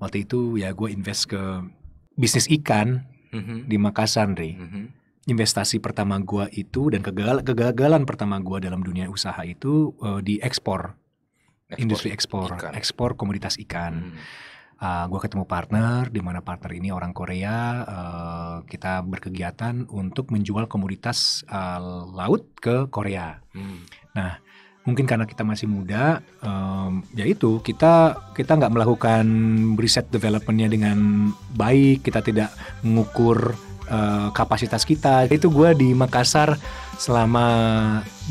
waktu itu ya gue invest ke bisnis ikan mm-hmm. di Makassar, Ri. Mm-hmm. Investasi pertama gue itu dan kegagalan, kegagalan pertama gue dalam dunia usaha itu uh, di ekspor, ekspor industri ekspor, ikan. ekspor komoditas ikan. Mm-hmm. Uh, ah, gue ketemu partner, di mana partner ini orang Korea. Uh, kita berkegiatan untuk menjual komoditas uh, laut ke Korea. Hmm. Nah, mungkin karena kita masih muda, um, ya itu kita kita nggak melakukan riset developmentnya dengan baik, kita tidak mengukur uh, kapasitas kita. Itu gue di Makassar selama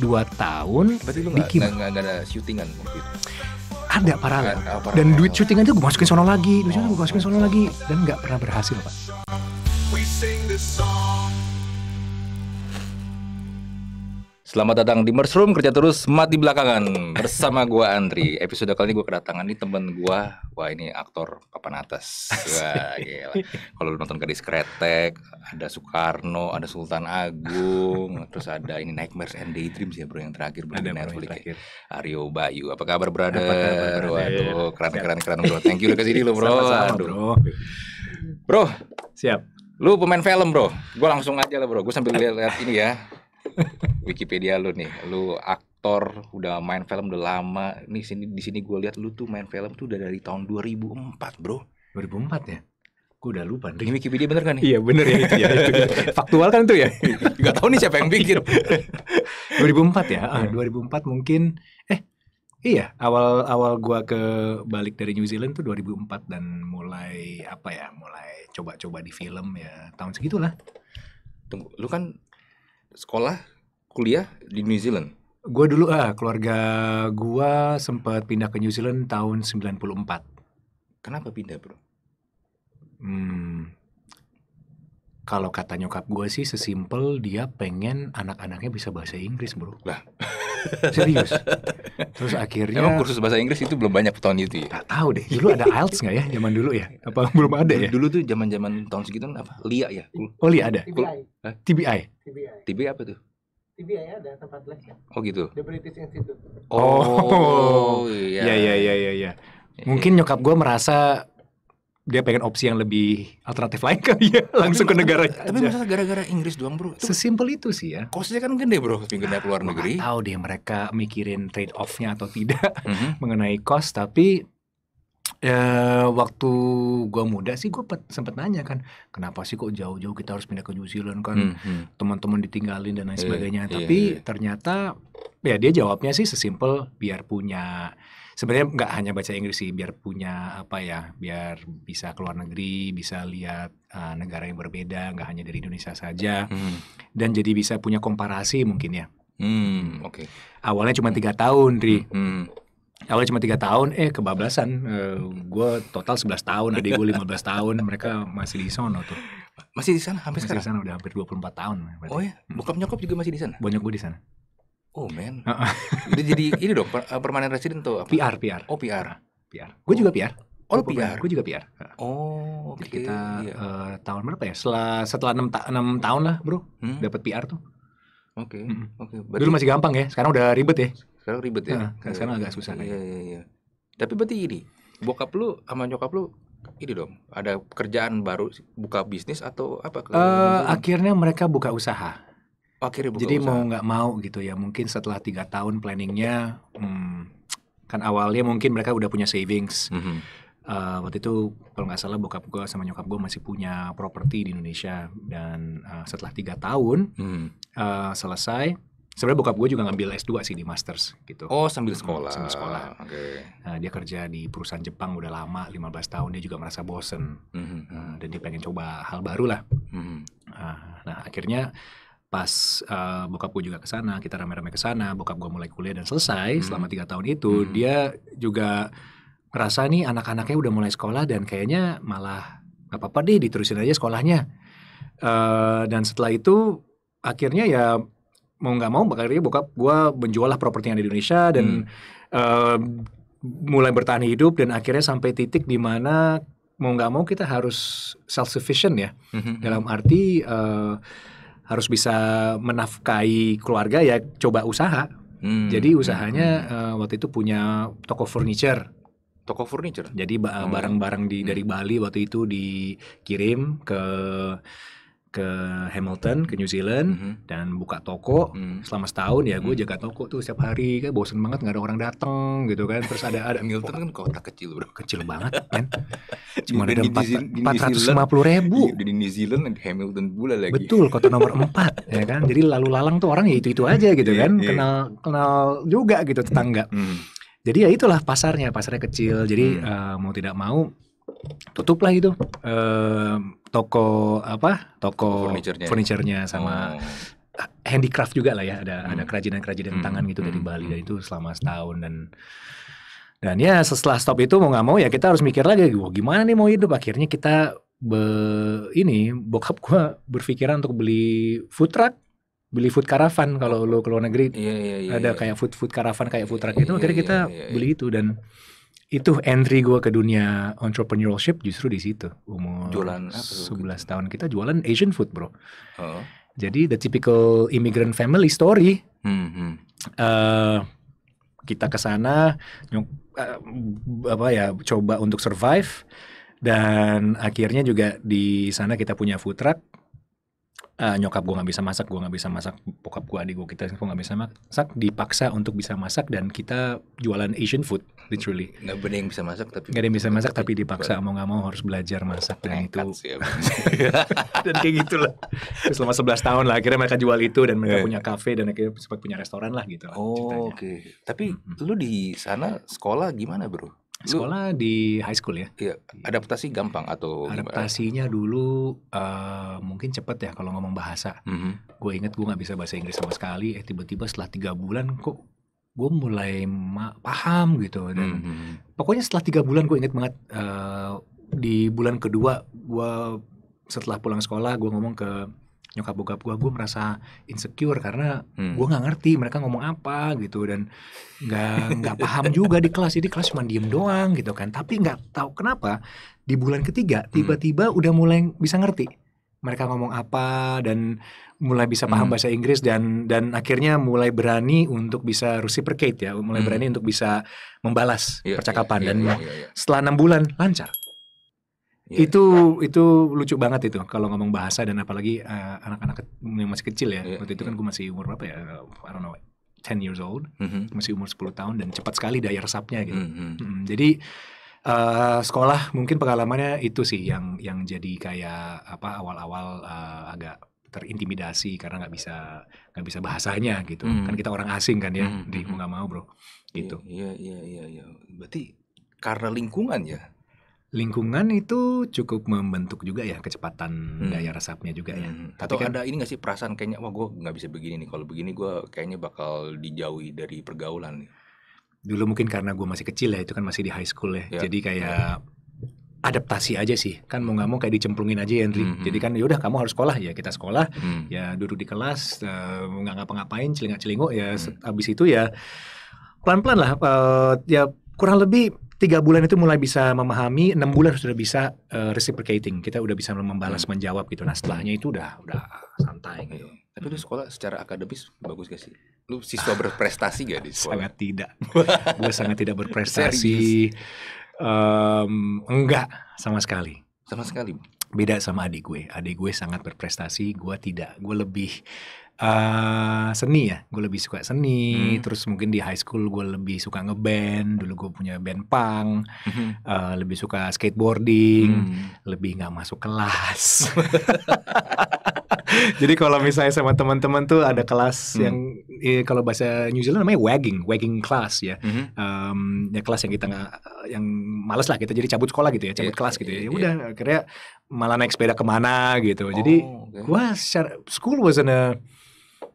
2 tahun. Berarti lu nggak ada syutingan mungkin. Ada paralel. Dan duit syutingan itu gue masukin sono lagi, duit gue masukin sono lagi, dan nggak pernah berhasil pak. We sing this song. Selamat datang di Mersroom kerja terus mati belakangan bersama gua Andri. Episode kali ini gua kedatangan nih temen gua. Wah, ini aktor papan atas. Wah, gila. Kalau lu nonton Gadis Kretek, ada Soekarno, ada Sultan Agung, terus ada ini Nightmares and Daydreams ya, Bro, yang terakhir bro, ada Netflix. Ya. Terakhir. Ya. Aryo Bayu. Apa kabar, brother? Apa kabar, brother? Waduh, keren-keren keren, Bro. Thank you udah kesini lo, Bro. Sama-sama, Bro. Bro, siap. Lu pemain film, Bro. Gua langsung aja lah, Bro. Gua sambil lihat ini ya Wikipedia lu nih, lu aktor udah main film udah lama. Nih sini di sini gue lihat lu tuh main film tuh udah dari tahun 2004, Bro. 2004 ya? Gue udah lupa. Ini Wikipedia bener kan nih? Iya bener ya itu ya. Itu. Ya. Faktual kan tuh ya? Gak tau nih siapa yang bikin. 2004 ya? Ah, 2004 iya. mungkin. Eh Iya, awal awal gua ke balik dari New Zealand tuh 2004 dan mulai apa ya, mulai coba-coba di film ya tahun segitulah. Tunggu, lu kan sekolah kuliah di New Zealand? Gue dulu ah, keluarga gue sempat pindah ke New Zealand tahun 94. Kenapa pindah, Bro? Hmm, kalau kata nyokap gue sih sesimpel dia pengen anak-anaknya bisa bahasa Inggris bro. Lah. Serius. Terus akhirnya. Emang kursus bahasa Inggris itu belum banyak tahun itu ya? Gak tahu deh. Dulu ada IELTS nggak ya? Zaman dulu ya? Apa belum ada ya? Dulu tuh zaman zaman tahun segitu apa? Lia ya? Oh Lia ada. TBI. TBI. TBI. TBI apa tuh? TBI ada tempat les ya. Oh gitu. The British Institute. Oh, oh iya. Iya iya iya iya. iya. Mungkin nyokap gue merasa dia pengen opsi yang lebih alternatif lain kali ya langsung tapi, ke negara tapi, tapi masa gara-gara Inggris doang bro itu sesimpel itu sih ya Kosnya kan gede bro pinggirnya ah, luar negeri tahu deh mereka mikirin trade offnya atau tidak mm -hmm. mengenai kos. tapi Ya, waktu gue muda sih gue sempet nanya kan kenapa sih kok jauh-jauh kita harus pindah ke New Zealand kan hmm, hmm. teman-teman ditinggalin dan lain iya, sebagainya yeah, tapi yeah, yeah. ternyata ya dia jawabnya sih sesimpel biar punya sebenarnya nggak hanya baca Inggris sih biar punya apa ya biar bisa keluar negeri bisa lihat uh, negara yang berbeda nggak hanya dari Indonesia saja hmm. dan jadi bisa punya komparasi mungkin ya hmm, oke okay. awalnya cuma tiga tahun Ri hmm, hmm awalnya cuma tiga tahun eh kebablasan uh, eh, gue total 11 tahun adik gue 15 tahun mereka masih di sono tuh masih di sana hampir masih sekarang? di sana udah hampir 24 tahun berarti. oh ya bokap nyokap juga masih di sana banyak gue di sana Oh men, dia jadi ini dong per, eh, permanen resident tuh apa? PR PR. Oh PR. PR. Gue oh. juga PR. Oh, Gue PR. Gue juga PR. Oh, Okay. Jadi kita iya. uh, tahun berapa ya? Setelah setelah enam ta tahun lah, Bro. Hmm? Dapat PR tuh. Oke. Okay. -hmm. Oke. Okay. Dulu masih gampang ya. Sekarang udah ribet ya. Sekarang ribet ya. Nah, sekarang agak susah Iya, iya, iya. Tapi berarti ini, bokap lu sama nyokap lu ini dong, ada kerjaan baru buka bisnis atau apa? Uh, akhirnya mereka buka usaha. Akhirnya buka Jadi usaha. mau nggak mau gitu ya, mungkin setelah tiga tahun planningnya, hmm, kan awalnya mungkin mereka udah punya savings. Mm -hmm. Uh, waktu itu kalau nggak salah bokap gue sama nyokap gue masih punya properti di Indonesia dan uh, setelah tiga tahun hmm. uh, selesai sebenarnya bokap gue juga ngambil S2 sih di masters gitu. Oh, sambil hmm, sekolah. Sambil sekolah. Oke. Okay. Nah, dia kerja di perusahaan Jepang udah lama, 15 tahun dia juga merasa bosen. Mm -hmm. nah, dan dia pengen coba hal baru lah. Mm -hmm. nah, nah, akhirnya pas uh, bokap gue juga ke sana, kita rame-rame ke sana, bokap gue mulai kuliah dan selesai hmm. selama tiga tahun itu, hmm. dia juga merasa nih anak-anaknya udah mulai sekolah dan kayaknya malah nggak apa-apa deh diterusin aja sekolahnya. Uh, dan setelah itu akhirnya ya mau nggak mau akhirnya bokap gue menjual lah properti yang ada di Indonesia dan hmm. uh, mulai bertahan hidup dan akhirnya sampai titik di mana mau nggak mau kita harus self sufficient ya hmm, hmm, -hmm. dalam arti uh, harus bisa menafkahi keluarga ya coba usaha. Hmm. Jadi hmm, usahanya hmm. uh, waktu itu punya toko furniture. Toko furniture. Jadi hmm. barang-barang di hmm. dari Bali waktu itu dikirim ke ke Hamilton ke New Zealand mm -hmm. dan buka toko mm selama setahun ya gue mhm. jaga toko tuh setiap hari kan bosen banget nggak ada orang datang gitu kan terus ada ada Hamilton kan kota kecil bro kecil banget kan cuma ada empat ratus lima puluh ribu iya, di New Zealand di Hamilton pula lagi betul kota nomor empat ya kan jadi lalu lalang tuh orang ya itu itu aja iya, gitu kan yeah, kenal kenal juga gitu tetangga mm jadi ya itulah pasarnya pasarnya kecil jadi mm uh, mau tidak mau tutuplah gitu uh, toko apa toko furniturnya, furniturnya sama hmm. handicraft juga lah ya ada hmm. ada kerajinan-kerajinan hmm. tangan gitu dari hmm. Bali dan hmm. itu selama setahun dan dan ya setelah stop itu mau nggak mau ya kita harus mikir lagi wah gimana nih mau hidup akhirnya kita be, ini bokap gua berpikiran untuk beli food truck beli food caravan kalau lo ke luar negeri yeah, yeah, yeah, ada yeah, kayak food food caravan kayak food iya, truck itu iya, akhirnya iya, kita yeah, yeah, yeah. beli itu dan itu entry gue ke dunia entrepreneurship justru di situ umur jualan sebelas gitu? tahun kita jualan Asian food bro. Oh. Jadi the typical immigrant family story. Hmm, hmm. Uh, kita ke sana uh, apa ya coba untuk survive dan akhirnya juga di sana kita punya food truck uh, nyokap gue nggak bisa masak, gue nggak bisa masak, bokap gue adik gue kita semua nggak bisa masak, dipaksa untuk bisa masak dan kita jualan Asian food, literally. Nggak ada yang bisa masak tapi. Nggak ada yang bisa masak tapi, dipaksa mau nggak mau harus belajar masak dan itu. dan kayak gitulah. Terus selama 11 tahun lah akhirnya mereka jual itu dan mereka yeah. punya kafe dan akhirnya sempat punya restoran lah gitu. Oh oke. Okay. Tapi mm -hmm. lu di sana sekolah gimana bro? Sekolah Lu, di high school ya? Iya. Adaptasi gampang atau? Adaptasinya gimana? dulu uh, mungkin cepet ya kalau ngomong bahasa. Mm -hmm. Gue inget gue nggak bisa bahasa Inggris sama sekali. Eh tiba-tiba setelah tiga bulan kok gue mulai paham gitu dan mm -hmm. pokoknya setelah tiga bulan gue inget banget uh, di bulan kedua gue setelah pulang sekolah gue ngomong ke nyokap bokap gue gue merasa insecure karena hmm. gue nggak ngerti mereka ngomong apa gitu dan nggak nggak paham juga di kelas ini kelas cuma diem doang gitu kan tapi nggak tahu kenapa di bulan ketiga hmm. tiba-tiba hmm. udah mulai bisa ngerti mereka ngomong apa dan mulai bisa paham hmm. bahasa Inggris dan dan akhirnya mulai berani untuk bisa reciprocate ya mulai hmm. berani untuk bisa membalas yeah, iya, percakapan yeah, yeah, dan yeah, yeah, yeah. setelah enam bulan lancar Yeah. Itu itu lucu banget itu kalau ngomong bahasa dan apalagi eh, anak-anak uh, anak yang masih kecil ya. Yeah. Waktu itu iya. kan gue masih umur berapa ya? I don't know. 10 years old, mm -hmm. masih umur 10 tahun dan cepat sekali daya resapnya gitu. Mm -hmm. Mm -hmm. Jadi uh, sekolah mungkin pengalamannya itu sih yang yang jadi kayak apa awal-awal uh, agak terintimidasi karena nggak bisa nggak bisa bahasanya gitu. Mm Kan kita orang asing kan ya, mm -hmm. di mhm. mau nggak mau bro. Gitu. Iya iya iya iya. Berarti karena lingkungan ya lingkungan itu cukup membentuk juga ya kecepatan hmm. daya resapnya juga ya. Hmm. Tapi Atau kan, ada ini nggak sih perasaan kayaknya wah gue nggak bisa begini nih kalau begini gue kayaknya bakal dijauhi dari pergaulan. Nih. Dulu mungkin karena gue masih kecil ya itu kan masih di high school ya, ya. jadi kayak ya. adaptasi aja sih kan mau nggak mau kayak dicemplungin aja ya, Henry mm -hmm. jadi kan yaudah kamu harus sekolah ya kita sekolah mm. ya duduk di kelas eh, nggak uh, ngapa-ngapain celingak celingo ya mm. abis itu ya pelan-pelan lah uh, ya kurang lebih tiga bulan itu mulai bisa memahami, enam bulan sudah bisa uh, reciprocating. Kita udah bisa membalas hmm. menjawab gitu. Nah setelahnya itu udah udah santai gitu. Tapi lu sekolah secara akademis bagus gak sih? Lu siswa berprestasi gak di sekolah? Sangat tidak. gue sangat tidak berprestasi. Um, enggak sama sekali. Sama sekali. Beda sama adik gue. Adik gue sangat berprestasi. Gue tidak. Gue lebih uh, seni ya gue lebih suka seni hmm. terus mungkin di high school gue lebih suka ngeband dulu gue punya band punk hmm. uh, lebih suka skateboarding hmm. lebih nggak masuk kelas jadi kalau misalnya sama teman-teman tuh ada kelas hmm. yang eh, kalau bahasa New Zealand namanya wagging wagging class ya hmm. um, ya kelas yang kita nggak yang males lah kita jadi cabut sekolah gitu ya cabut yeah, kelas iya, gitu ya yeah. Ya iya. udah akhirnya malah naik sepeda kemana gitu oh, jadi okay. gue school wasn't a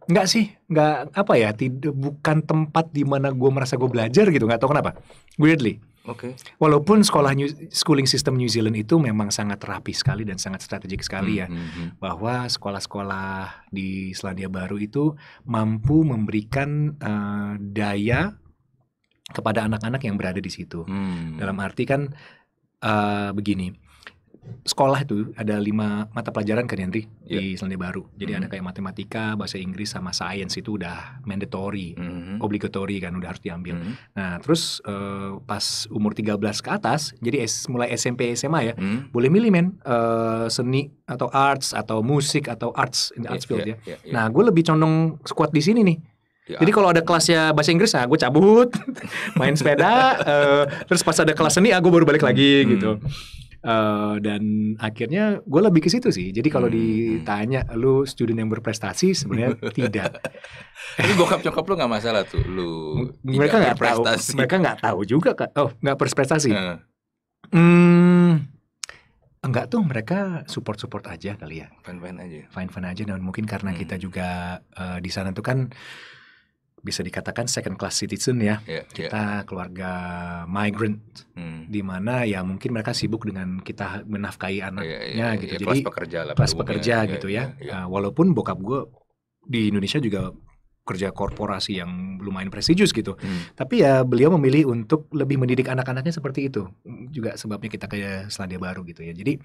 nggak sih nggak apa ya tidak bukan tempat di mana gue merasa gue belajar gitu nggak tahu kenapa weirdly Oke. Okay. Walaupun sekolah New, schooling system New Zealand itu memang sangat rapi sekali dan sangat strategik sekali ya, mm -hmm. bahwa sekolah-sekolah di Selandia Baru itu mampu memberikan uh, daya kepada anak-anak yang berada di situ. Mm. Dalam arti kan uh, begini, sekolah itu ada lima mata pelajaran kan Henry yeah. di iya. Selandia Baru. Jadi mm -hmm. ada mm-hmm. kayak matematika, bahasa Inggris sama sains itu udah mandatory, mm -hmm. obligatory kan udah harus diambil. Mm -hmm. Nah, terus uh, pas umur 13 ke atas, jadi mulai SMP SMA ya, mm -hmm. boleh milih men uh, seni atau arts atau musik atau arts in the iya, arts field yeah, ya. Yeah, yeah. Nah, gue lebih condong squad di sini nih. Ya. Jadi kalau ada kelasnya bahasa Inggris, nah gue cabut, main sepeda, uh, terus pas ada kelas seni, aku ah, baru balik lagi hmm. gitu. Uh, dan akhirnya gue lebih ke situ sih. Jadi kalau hmm. ditanya lu student yang berprestasi sebenarnya tidak. Tapi bokap cokap lu nggak masalah tuh lu. Mereka nggak tahu. Mereka nggak tahu juga kan. Oh nggak berprestasi. Hmm. hmm. Enggak tuh mereka support-support aja kali ya. Fine-fine aja. Fine-fine aja dan mungkin karena hmm. kita juga uh, di sana tuh kan bisa dikatakan second class citizen ya. Yeah, iya. kita keluarga migrant hmm. di mana ya mungkin mereka sibuk dengan kita menafkahi iya, iya, anaknya yeah, yeah, gitu. Yeah, Jadi kelas pekerja lah. Kelas pekerja yeah, gitu yeah, ya. Yeah, yeah. Uh, walaupun bokap gue di Indonesia juga kerja korporasi yang lumayan prestisius gitu. Hmm. Tapi ya beliau memilih untuk lebih mendidik anak-anaknya seperti itu. Juga sebabnya kita ke Selandia Baru gitu ya. Jadi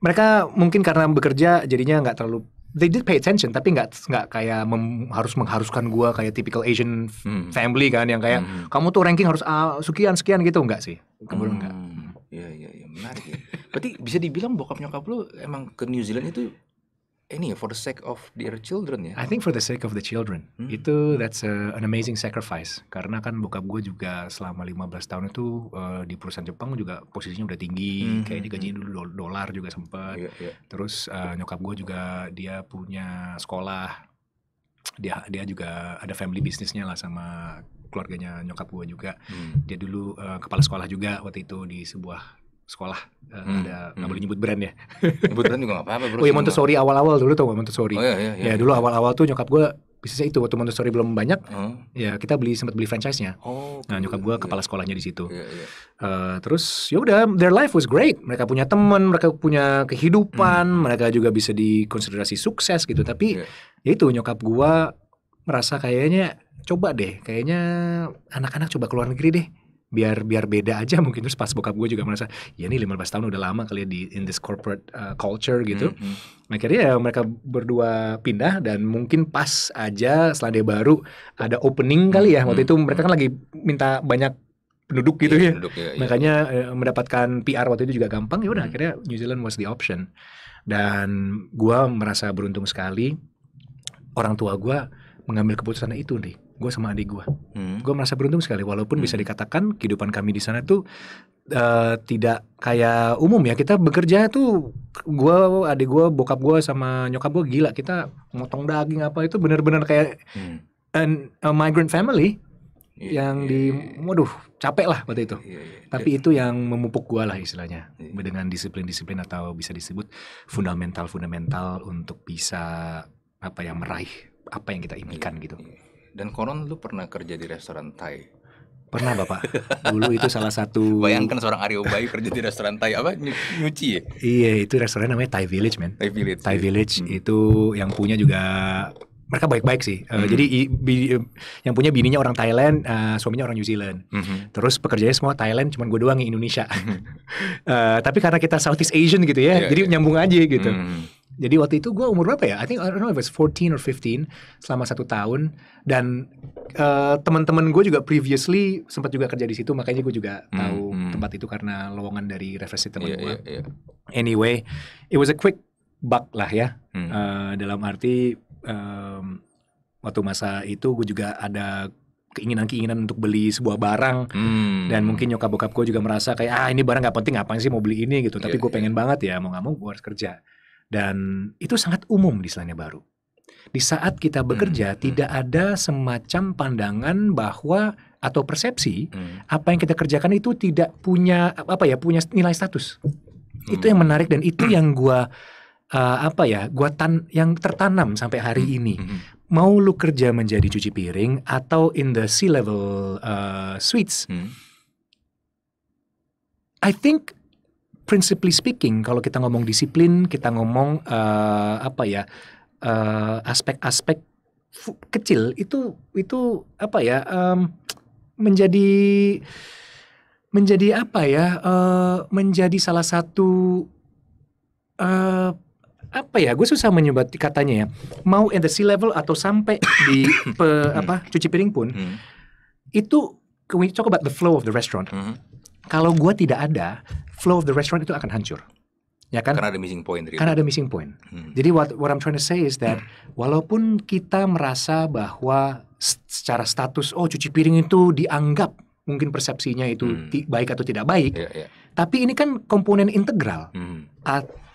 mereka mungkin karena bekerja jadinya nggak terlalu they did pay attention tapi nggak nggak kayak mem, harus mengharuskan gua kayak typical Asian hmm. family kan yang kayak hmm. kamu tuh ranking harus uh, sekian sekian gitu nggak sih kamu hmm. enggak Iya iya iya menarik. Ya. Berarti bisa dibilang bokap nyokap lu emang ke New Zealand itu ini ya, for the sake of their children ya. I think for the sake of the children. Hmm. Itu that's a, an amazing sacrifice karena kan bokap gue juga selama 15 tahun itu uh, di perusahaan Jepang juga posisinya udah tinggi, hmm. kayak hmm, hmm. dulu dolar juga sempet. Yeah, yeah. Terus uh, nyokap gue juga dia punya sekolah. Dia dia juga ada family bisnisnya lah sama keluarganya nyokap gue juga. Hmm. Dia dulu uh, kepala sekolah juga waktu itu di sebuah sekolah eh, hmm. ada nggak hmm. boleh nyebut brand ya nyebut brand juga nggak apa-apa bro oh ya Montessori awal-awal dulu tau gak Montessori oh, iya, iya, iya, ya dulu awal-awal tuh nyokap gue bisnisnya itu waktu Montessori belum banyak hmm. ya kita beli sempat beli franchise-nya oh, nah iya, nyokap gue iya. kepala sekolahnya di situ iya, iya. Uh, terus ya udah their life was great mereka punya teman mereka punya kehidupan hmm. mereka juga bisa dikonsiderasi sukses gitu tapi yeah. ya itu nyokap gue merasa kayaknya coba deh kayaknya anak-anak coba keluar negeri deh biar biar beda aja mungkin terus pas bokap gue juga merasa ya ini 15 tahun udah lama kali ya di in this corporate uh, culture gitu. Mm -hmm. akhirnya ya mereka berdua pindah dan mungkin pas aja setelah dia Baru ada opening kali ya. Hmm, waktu mm -hmm. itu mereka kan hmm. lagi minta banyak penduduk gitu yeah, ya. Penduduk, iya, iya. Makanya ya. mendapatkan PR waktu itu juga gampang. Ya udah hmm. akhirnya New Zealand was the option. Dan gue merasa beruntung sekali orang tua gue mengambil keputusan itu nih gue sama adik gue. Hmm. Gue merasa beruntung sekali walaupun hmm. bisa dikatakan kehidupan kami di sana tuh uh, tidak kayak umum ya. Kita bekerja tuh gue, adik gue, bokap gue sama nyokap gue gila. Kita motong daging apa itu benar-benar kayak hmm. an, a migrant family yeah, yang yeah, di iya, iya. waduh capek lah waktu itu. Yeah, yeah. Tapi itu yang memupuk gue lah istilahnya yeah. dengan disiplin-disiplin atau bisa disebut fundamental-fundamental untuk bisa apa yang meraih apa yang kita impikan yeah, gitu. Yeah. Dan konon lu pernah kerja di restoran Thai? Pernah bapak. Dulu itu salah satu. Bayangkan seorang Aryo Bayu kerja di restoran Thai apa Nyu nyuci ya? Iya itu restoran namanya Thai Village man. Thai Village. Thai iya. Village hmm. itu yang punya juga mereka baik-baik sih. Uh, mm -hmm. Jadi i, bi, yang punya bininya orang Thailand, uh, suaminya orang New Zealand. Mm -hmm. Terus pekerjanya semua Thailand, cuman gue doang di Indonesia. uh, tapi karena kita Southeast Asian gitu ya, yeah, jadi yeah. nyambung aja gitu. Mm -hmm jadi waktu itu gue umur berapa ya? I think I don't know if it's 14 or 15 selama satu tahun dan uh, teman-teman gue juga previously sempat juga kerja di situ makanya gue juga hmm, tahu hmm. tempat itu karena lowongan dari referensi teman iya, yeah, gue. Yeah, yeah. Anyway, it was a quick buck lah ya hmm. uh, dalam arti um, waktu masa itu gue juga ada keinginan-keinginan untuk beli sebuah barang hmm. dan mungkin nyokap bokap gue juga merasa kayak ah ini barang gak penting ngapain sih mau beli ini gitu tapi yeah, gue iya. pengen banget ya mau gak mau gue harus kerja dan itu sangat umum di Selandia Baru. Di saat kita hmm, bekerja, hmm. tidak ada semacam pandangan bahwa atau persepsi hmm. apa yang kita kerjakan itu tidak punya apa ya punya nilai status. Hmm. Itu yang hmm. menarik dan itu yang gua uh, apa ya gua tan yang tertanam sampai hari hmm. ini. Hmm. Mau lu kerja menjadi cuci piring atau in the sea level uh, eh, suites. Hmm. I think principally speaking, kalau kita ngomong disiplin, kita ngomong uh, apa ya eh, aspek-aspek uh, kecil itu itu apa ya um, menjadi menjadi apa ya uh, menjadi salah satu uh, apa ya gue susah menyebut katanya ya mau at the sea level atau sampai di pe, hmm. apa cuci piring pun hmm. itu can we talk about the flow of the restaurant hmm. kalau gue tidak ada flow of the restaurant itu akan hancur. Ya kan? Karena ada missing point. Really. Karena ada missing point. Hmm. Jadi what, what I'm trying to say is that hmm. walaupun kita merasa bahwa secara status oh cuci piring itu dianggap mungkin persepsinya itu hmm. baik atau tidak baik, yeah, yeah. tapi ini kan komponen integral hmm.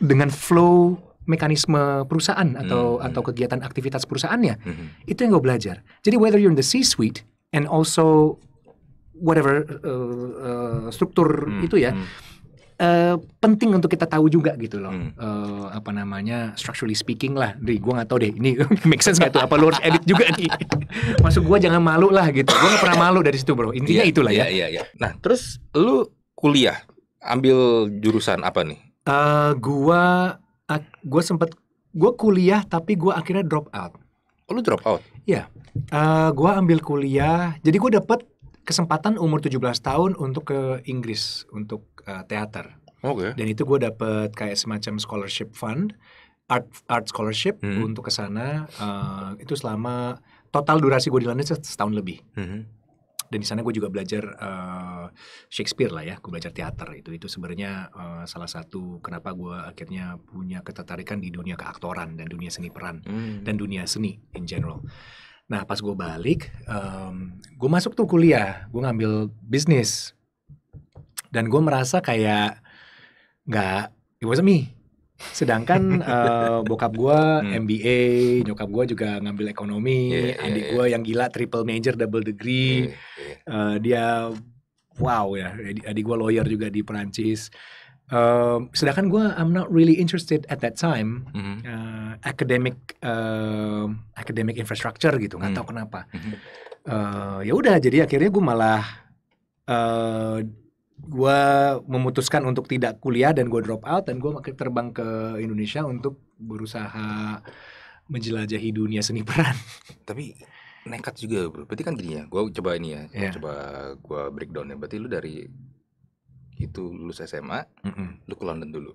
dengan flow mekanisme perusahaan atau hmm, hmm. atau kegiatan aktivitas perusahaannya. Hmm. Itu yang gue belajar. Jadi whether you're in the C-suite and also whatever uh, uh, struktur hmm. itu ya. Hmm uh, penting untuk kita tahu juga gitu loh. Hmm. Uh, apa namanya structurally speaking lah. dari gue gak tahu deh. Ini make sense gak tuh? Apa lu harus edit juga nih? Maksud gue jangan malu lah gitu. Gue gak pernah malu dari situ bro. Intinya yeah, itulah yeah, ya. Yeah, yeah. Iya. Nah terus lu kuliah ambil jurusan apa nih? Uh, gua uh, gua sempat gue kuliah tapi gue akhirnya drop out. Oh, lu drop out? Ya Yeah. Uh, gua ambil kuliah. Jadi gue dapet kesempatan umur 17 tahun untuk ke Inggris untuk uh, teater. Oke. Okay. Dan itu gue dapet kayak semacam scholarship fund, art art scholarship hmm. untuk ke sana uh, itu selama total durasi gue di London setahun lebih. Hmm. Dan di sana gue juga belajar uh, Shakespeare lah ya, gue belajar teater itu itu sebenarnya uh, salah satu kenapa gue akhirnya punya ketertarikan di dunia keaktoran dan dunia seni peran hmm. dan dunia seni in general. Nah pas gue balik, um, gue masuk tuh kuliah, gue ngambil bisnis, dan gue merasa kayak gak, it wasn't me. Sedangkan uh, bokap gue hmm. MBA, nyokap gue juga ngambil ekonomi, yeah, yeah, adik iya. gue yeah. yang gila triple major, double degree, yeah, yeah. Uh, dia wow ya, adik gue lawyer juga di Perancis. Uh, sedangkan gue I'm not really interested at that time mm -hmm. uh, academic uh, academic infrastructure gitu nggak mm -hmm. tahu kenapa mm -hmm. uh, ya udah jadi akhirnya gue malah uh, eh, gue memutuskan untuk tidak kuliah dan gue drop out dan gue makin terbang ke Indonesia untuk berusaha menjelajahi dunia seni peran tapi nekat juga bro berarti kan gini ya gue coba ini ya yeah. coba gue breakdown ya berarti lu dari itu lulus SMA, mm -mm. lu ke London dulu.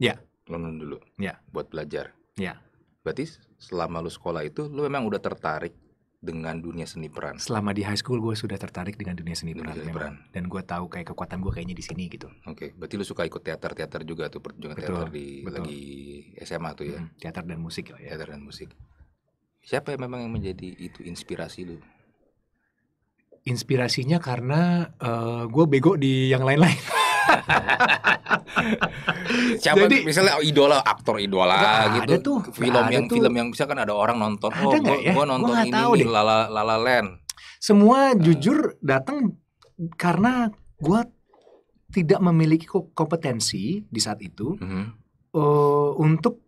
Ya. Yeah. London dulu. Ya. Yeah. Buat belajar. Ya. Yeah. Berarti selama lu sekolah itu lu memang udah tertarik dengan dunia seni peran. Selama di high school gue sudah tertarik dengan dunia seni dunia peran, seni peran. dan gue tahu kayak kekuatan gue kayaknya di sini gitu. Oke, okay. berarti lu suka ikut teater teater juga tuh pertunjukan teater di betul. lagi SMA tuh ya. Hmm, teater dan musik ya. Teater dan musik. Siapa yang memang yang menjadi itu inspirasi lu? inspirasinya karena uh, eh, gue bego di yang lain-lain. Siapa Jadi, misalnya idola aktor idola gitu. Ada tuh, film yang tuh. film yang bisa kan ada orang nonton ada oh gua, ya? gua nonton gua ini tahu nih, Lala Lala Land. Semua uh. jujur datang karena gue tidak memiliki kompetensi di saat itu mm -hmm. uh, untuk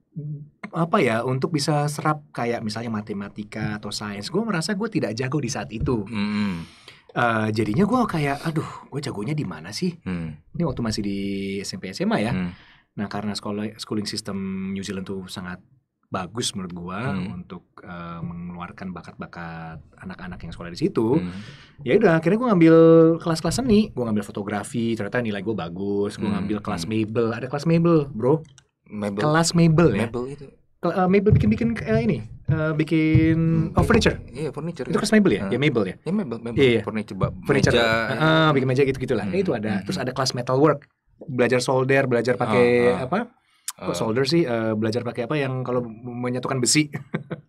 apa ya untuk bisa serap kayak misalnya matematika atau sains gue merasa gue tidak jago di saat itu hmm. Uh, jadinya gue kayak aduh gue jagonya di mana sih hmm. ini waktu masih di SMP SMA ya hmm. nah karena sekolah schooling system New Zealand tuh sangat bagus menurut gua hmm. untuk uh, mengeluarkan bakat-bakat anak-anak yang sekolah di situ. Hmm. Ya udah akhirnya gue ngambil kelas-kelas seni, gue ngambil fotografi, ternyata nilai gue bagus, gua hmm. ngambil kelas hmm. mebel, ada kelas mebel, Bro. Mabel. Kelas mebel ya. itu uh, Mabel bikin-bikin uh, eh, ini uh, bikin hmm, oh, iya, furniture. Iya, furniture. Itu ya. kelas Mabel ya? Hmm. Ya Mabel ya. Ya Mabel, Mabel. Iya, iya. furniture, furniture. Meja, uh, ya. uh, bikin meja gitu-gitulah. Hmm. Nah, itu ada. Hmm. Terus ada kelas metalwork. Belajar solder, belajar ah, pakai uh, uh. apa? Kok solder sih uh, belajar pakai apa yang kalau menyatukan besi?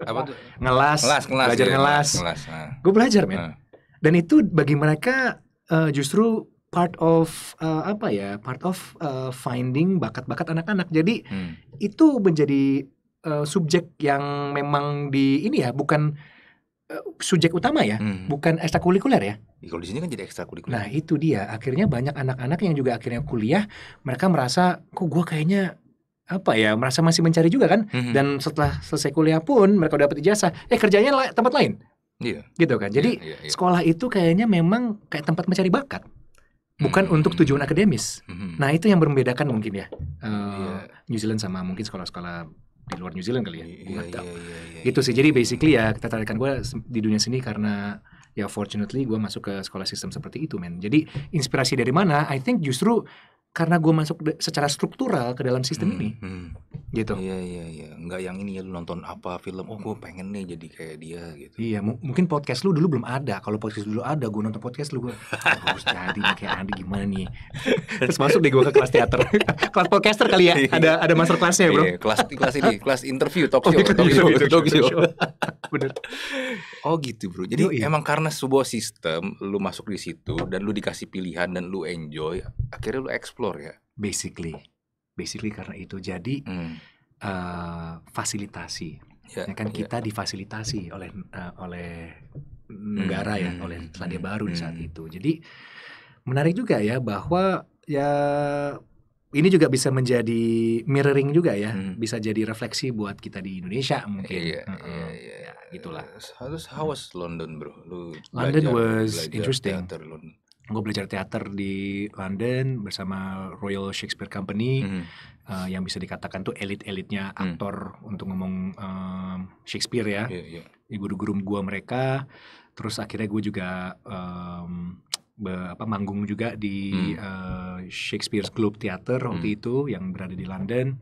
apa tuh? ngelas, ngelas, ngelas, belajar iya, ngelas. ngelas nah. Gue belajar, men. Uh. Dan itu bagi mereka uh, justru part of uh, apa ya? Part of uh, finding bakat-bakat anak-anak. Jadi hmm. itu menjadi uh, subjek yang memang di ini ya bukan uh, subjek utama ya, hmm. bukan ekstrakurikuler ya. ya kalau di sini kan jadi ekstrakurikuler. Nah itu dia. Akhirnya banyak anak-anak yang juga akhirnya kuliah, mereka merasa kok gue kayaknya apa ya merasa masih mencari juga kan hmm. dan setelah selesai kuliah pun mereka dapat ijazah eh kerjanya la tempat lain Iya. Gitu kan. Jadi iya, iya, iya. sekolah itu kayaknya memang kayak tempat mencari bakat, bukan hmm untuk tujuan akademis. hmm Nah itu yang membedakan mungkin ya uh, eh, yeah. New Zealand sama mungkin sekolah-sekolah di luar New Zealand kali ya. Yeah, yeah, yeah, yeah, itu iya. sih. Jadi basically ya kita tarikan gue di dunia sini karena ya fortunately gue masuk ke sekolah sistem seperti itu men. Jadi inspirasi dari mana? I think justru karena gue masuk secara struktural ke dalam sistem hmm, ini hmm. gitu iya iya iya nggak yang ini ya lu nonton apa film oh gue pengen nih jadi kayak dia gitu iya mungkin podcast lu dulu belum ada kalau podcast dulu ada gue nonton podcast lu gue harus jadi kayak Andi gimana nih terus masuk deh gue ke kelas teater kelas podcaster kali ya ada iya. ada master kelasnya bro iya, kelas kelas ini kelas interview talk oh, show oh, talk show, talk show. bener oh gitu bro jadi oh, iya. emang karena sebuah sistem lu masuk di situ dan lu dikasih pilihan dan lu enjoy akhirnya lu explore ya basically basically karena itu jadi hmm. uh, fasilitasi yeah, ya kan yeah. kita difasilitasi oleh uh, oleh hmm, negara ya, hmm. ya oleh hmm, Selandia hmm, Baru hmm. di saat itu jadi menarik juga ya bahwa ya ini juga bisa menjadi mirroring juga ya, hmm. bisa jadi refleksi buat kita di Indonesia mungkin. Iya, uh iya, iya. Ya, itulah. How was London, bro? Lu London was interesting. London gue belajar teater di London bersama Royal Shakespeare Company mm -hmm. uh, yang bisa dikatakan tuh elit-elitnya hmm. aktor mm. untuk ngomong uh, Shakespeare ya. Yeah, yeah. Guru-guru gue mereka. Terus akhirnya gue juga um, be, apa manggung juga di mm. uh, Shakespeare's Globe Theater mm. waktu hmm. itu yang berada di London.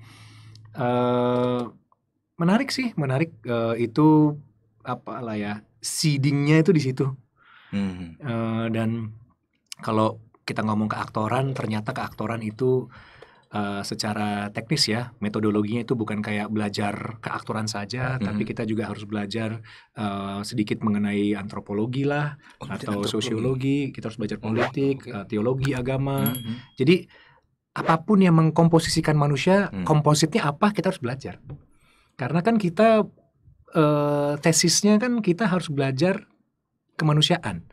Uh, menarik sih, menarik uh, itu apa lah ya seedingnya itu di situ mm. uh, dan kalau kita ngomong keaktoran, ternyata keaktoran itu uh, secara teknis ya metodologinya itu bukan kayak belajar keaktoran saja, mm-hmm. tapi kita juga harus belajar uh, sedikit mengenai antropologi lah oh, atau antropologi. sosiologi, kita harus belajar oh, politik, okay. uh, eh, teologi, agama. Mm-hmm. Jadi apapun yang mengkomposisikan manusia, mm-hmm. kompositnya apa kita harus belajar. Karena kan kita uh, tesisnya kan kita harus belajar kemanusiaan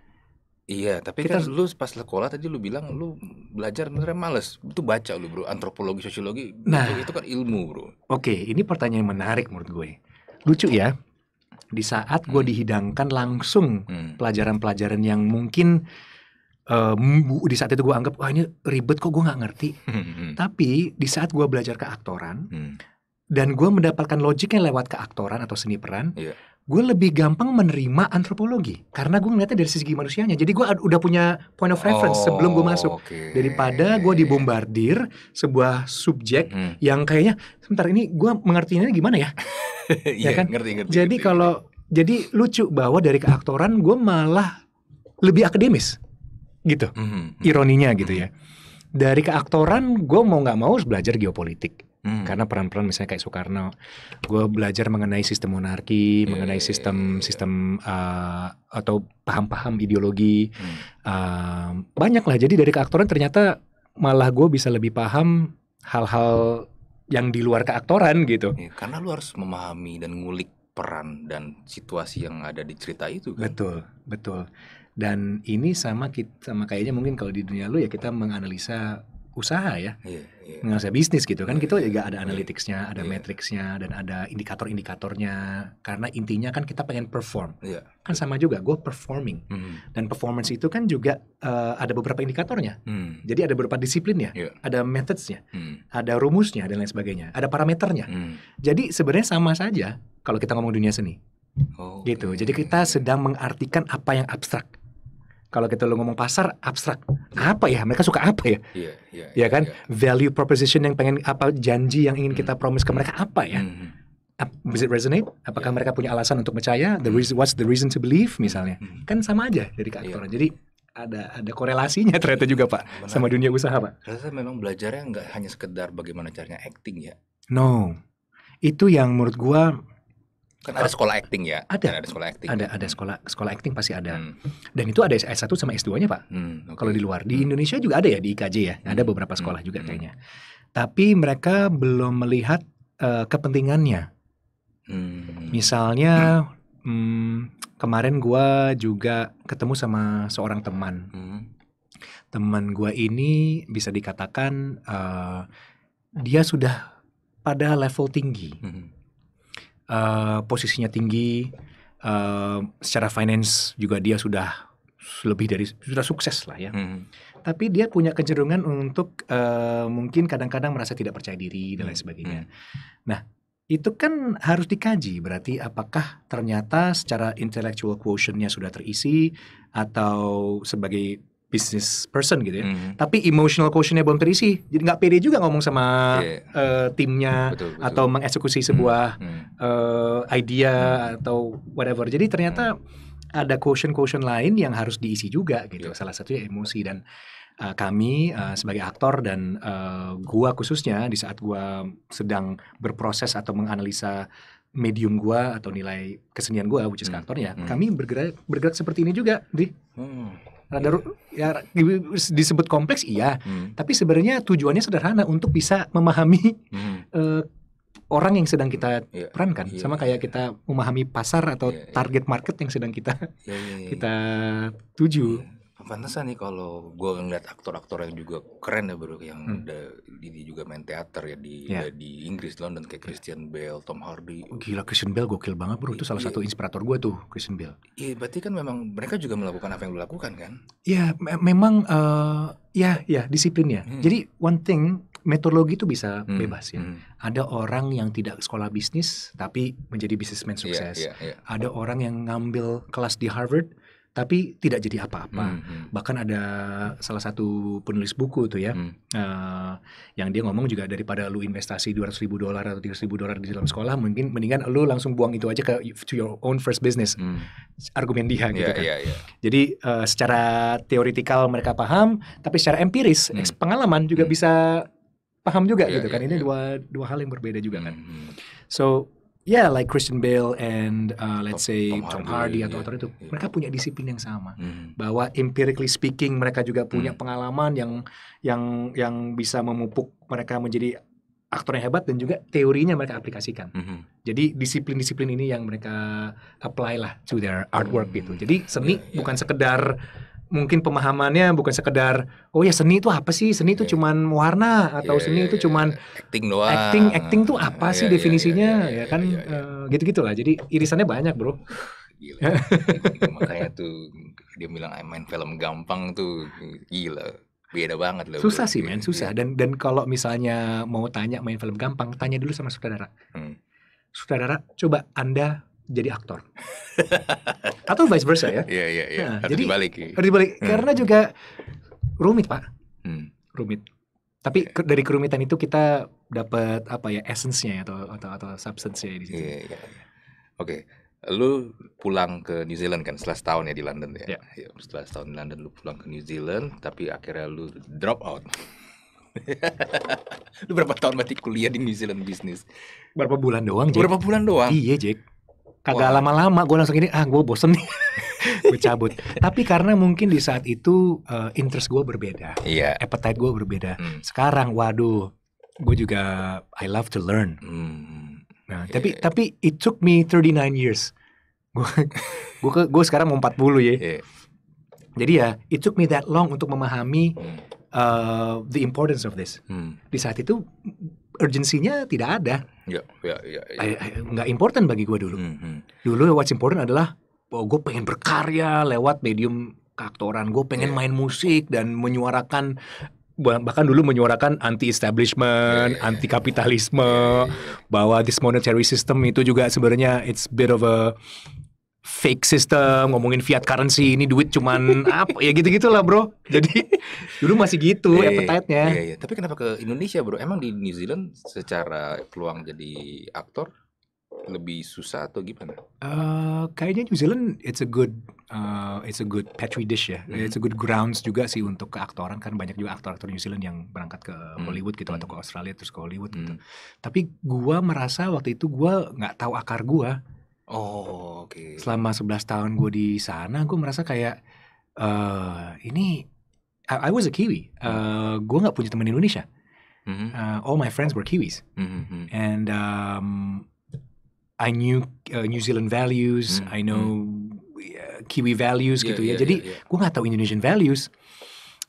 Iya, tapi kita, kan lu pas sekolah tadi lu bilang lu belajar beneran males. Itu baca lu, Bro. Antropologi, sosiologi, nah, itu kan ilmu, Bro. Oke, okay, ini pertanyaan yang menarik menurut gue. Lucu ya. Di saat gue hmm. dihidangkan langsung pelajaran hmm. pelajaran-pelajaran yang mungkin uh, di saat itu gue anggap wah ini ribet kok gue nggak ngerti. Hmm. Tapi di saat gue belajar keaktoran hmm. dan gue mendapatkan logiknya lewat keaktoran atau seni peran, yeah gue lebih gampang menerima antropologi karena gue ngeliatnya dari sisi manusianya. Jadi gue udah punya point of reference oh, sebelum gue masuk okay. daripada gue dibombardir sebuah subjek hmm. yang kayaknya sebentar ini gue mengertinya gimana ya? ya iya, kan? Ngerti, ngerti, jadi kalau jadi lucu bahwa dari keaktoran gue malah lebih akademis gitu. Hmm, hmm, hmm. Ironinya gitu ya. Dari keaktoran gue mau nggak mau harus belajar geopolitik Hmm. Karena peran-peran misalnya kayak Soekarno, gue belajar mengenai sistem monarki, yeah, mengenai iya, iya, sistem yeah, iya. sistem uh, atau paham-paham ideologi hmm. uh, banyak lah. Jadi dari keaktoran ternyata malah gue bisa lebih paham hal-hal yang di luar keaktoran gitu. Yeah, karena lu harus memahami dan ngulik peran dan situasi yang ada di cerita itu kan. Betul, betul. Dan ini sama kita sama kayaknya mungkin kalau di dunia lu ya kita menganalisa usaha ya, yeah, iya, iya. yeah. bisnis gitu kan. Yeah, kita iya, juga ada analyticsnya, ada yeah. matriksnya, dan ada indikator-indikatornya. Karena intinya kan kita pengen perform. Yeah. Kan sama juga, gue performing. Mm. Dan performance itu kan juga uh, ada beberapa indikatornya. Mm. Jadi ada beberapa disiplinnya yeah. ada methodsnya, mm. ada rumusnya dan lain sebagainya, ada parameternya. Mm. Jadi sebenarnya sama saja kalau kita ngomong dunia seni. Oh, gitu. Okay. Jadi kita sedang mengartikan apa yang abstrak kalau kita lo ngomong pasar abstrak apa ya mereka suka apa ya yeah, yeah, iya, ya kan yeah. value proposition yang pengen apa janji yang ingin kita hmm. promise ke mereka apa ya mm-hmm. it resonate apakah yeah. mereka punya alasan untuk percaya the reason, what's the reason to believe hmm, misalnya mm-hmm. kan sama aja dari keaktoran iya. yeah. jadi ada ada korelasinya ternyata juga pak Benar. sama dunia usaha pak. Rasanya memang belajarnya nggak hanya sekedar bagaimana caranya acting ya. No, itu yang menurut gua Kan ada sekolah acting ya? Ada. ada sekolah acting. Ada ya? ada sekolah sekolah acting pasti ada. Hmm. Dan itu ada S1 sama S2-nya, Pak. Hmm, okay. Kalau di luar di hmm. Indonesia juga ada ya di IKJ ya. Hmm. Ada beberapa sekolah hmm. juga hmm. kayaknya. Tapi mereka belum melihat uh, kepentingannya. Hmm. Misalnya hmm. Hmm, kemarin gua juga ketemu sama seorang teman. Hmm. Teman gua ini bisa dikatakan uh, dia sudah pada level tinggi. Hmm Eh, posisinya tinggi, uh, secara finance juga dia sudah lebih dari sudah sukses lah ya. Hmm. Tapi dia punya kecenderungan untuk uh, mungkin kadang-kadang merasa tidak percaya diri dan lain hmm. sebagainya. Hmm. Nah, itu kan harus dikaji berarti apakah ternyata secara intellectual quotientnya sudah terisi atau sebagai business person gitu ya. Hmm. Tapi emotional quotientnya belum terisi. Jadi nggak pede juga ngomong sama yeah. Iya. uh, timnya betul, betul. atau mengeksekusi hmm, sebuah mm. Uh, idea hmm. atau whatever. Jadi ternyata hmm. ada quotient-quotient lain yang harus diisi juga gitu. Yeah. Salah satunya emosi dan uh, kami uh, sebagai aktor dan uh, gua khususnya di saat gua sedang berproses atau menganalisa medium gua atau nilai kesenian gua which is hmm. aktornya, hmm. kami bergerak bergerak seperti ini juga, di. Hmm Rada ya disebut kompleks iya, hmm. tapi sebenarnya tujuannya sederhana untuk bisa memahami hmm. uh, orang yang sedang kita yeah. perankan yeah. sama kayak iya. kita memahami pasar atau yeah, iya. target market yang sedang kita yeah. Iya, kita tuju. Yeah pantesan nih kalau gue ngeliat aktor-aktor yang juga keren ya bro yang hmm. udah di, di juga main teater ya di yeah. Iya. di Inggris London kayak iya. Christian Bale, Tom Hardy. Oh, gila Christian Bale gokil banget bro itu salah yeah. satu iya. inspirator gue tuh Christian Bale. Iya yeah, berarti kan memang mereka juga melakukan apa yang lu lakukan kan? Iya yeah, me memang uh, ya yeah, ya yeah, disiplin ya. Hmm. Jadi one thing metodologi itu bisa hmm. bebas ya. Hmm. Ada orang yang tidak sekolah bisnis tapi menjadi bisnismen sukses. Yeah, yeah, yeah. Ada orang yang ngambil kelas di Harvard tapi tidak jadi apa-apa. Hmm, hmm. Bahkan ada salah satu penulis buku tuh ya, hmm. uh, yang dia ngomong juga daripada lu investasi 200 ribu dolar atau 300 ribu dolar di dalam sekolah, mungkin mendingan lu langsung buang itu aja ke to your own first business. Hmm. Argumen dia gitu ya, kan. Yeah, yeah. Jadi uh, secara teoritikal mereka paham, tapi secara empiris, hmm. pengalaman juga hmm. bisa paham juga yeah, gitu yeah, kan. Ini ya. dua dua hal yang berbeda juga hmm. kan. Hmm. So ya yeah, like Christian Bale and uh, let's say Tom Hardy, atau yeah, itu yeah. mereka punya disiplin yang sama Mm. bahwa empirically speaking mereka juga punya mm. pengalaman yang yang yang bisa memupuk mereka menjadi aktor yang hebat dan juga teorinya mereka aplikasikan. Mm -hmm. Jadi disiplin-disiplin ini yang mereka apply lah to their artwork mm gitu. Jadi seni yeah, yeah. bukan sekedar mungkin pemahamannya bukan sekedar oh ya seni itu apa sih seni itu yeah. cuman warna atau yeah, seni yeah, itu iya, cuman iya. acting doang acting acting tuh apa yeah, sih yeah, definisinya yeah, yeah, ya kan yeah, iya, yeah, yeah. Uh, gitu gitulah jadi irisannya banyak bro gila makanya tuh dia bilang main film gampang tuh gila beda banget loh susah bro. sih men susah dan dan kalau misalnya mau tanya main film gampang tanya dulu sama sutradara hmm. sutradara coba anda jadi aktor. Atau vice versa ya. Iya, iya, iya. Nah, jadi balik Harus dibalik. Hmm. Karena juga rumit, Pak. Hmm. Rumit. Tapi yeah. dari kerumitan itu kita dapat apa ya essence-nya atau atau atau substance-nya di situ. Iya, yeah, iya. Yeah. Oke. Okay. Lu pulang ke New Zealand kan setelah setahun ya di London ya. Yeah. Iya, setelah setahun di London lu pulang ke New Zealand tapi akhirnya lu drop out. lu berapa tahun mati kuliah di New Zealand bisnis? Berapa bulan doang, Jake? Berapa bulan doang? Iya, Jack Kagak lama-lama gue langsung ini, ah gue bosen nih, gue cabut. Tapi karena mungkin di saat itu uh, interest gue berbeda, yeah. appetite gue berbeda. Hmm. Sekarang, waduh, gue juga I love to learn. Hmm. hmm, hmm. Nah, yeah. tapi iya, iya. tapi it took me 39 years. Gue gue sekarang mau 40 ya. Yeah. Jadi ya, it took me that long untuk memahami uh, the importance of this. Hmm. Di saat itu urgensinya tidak ada. Ya, ya, ya, ya. Eh, eh, nggak important bagi gue dulu. Mm -hmm. Dulu what's important adalah oh, gue pengen berkarya lewat medium keaktoran, gue pengen yeah. main musik dan menyuarakan bahkan dulu menyuarakan anti-establishment, yeah, iya, iya. anti-kapitalisme, yeah, iya, bahwa this monetary system itu juga sebenarnya it's bit of a fake system, ngomongin fiat currency, ini duit cuman apa ya gitu-gitulah, Bro. Jadi dulu masih gitu e, appetite-nya. Iya, iya, Tapi kenapa ke Indonesia, Bro? Emang di New Zealand secara peluang jadi aktor lebih susah atau gimana? Uh, kayaknya New Zealand it's a good uh, it's a good petri dish ya. Mm. It's a good grounds juga sih untuk keaktoran kan banyak juga aktor-aktor New Zealand yang berangkat ke hmm. Hollywood mm. gitu atau ke hmm. Australia terus ke Hollywood mm. gitu. Hmm. Tapi gua merasa waktu itu gua nggak tahu akar gua Oh, oke. Okay. Selama 11 tahun gue di sana, gue merasa kayak uh, ini I, I was a Kiwi. Uh, hmm. eh, gue nggak punya teman Indonesia. uh, all my friends were Kiwis, mm -hmm. and um, I knew uh, New Zealand values. Mm -hmm. I know uh, Kiwi values yeah, gitu ya. Yeah, Jadi yeah, yeah. gue nggak tahu Indonesian values.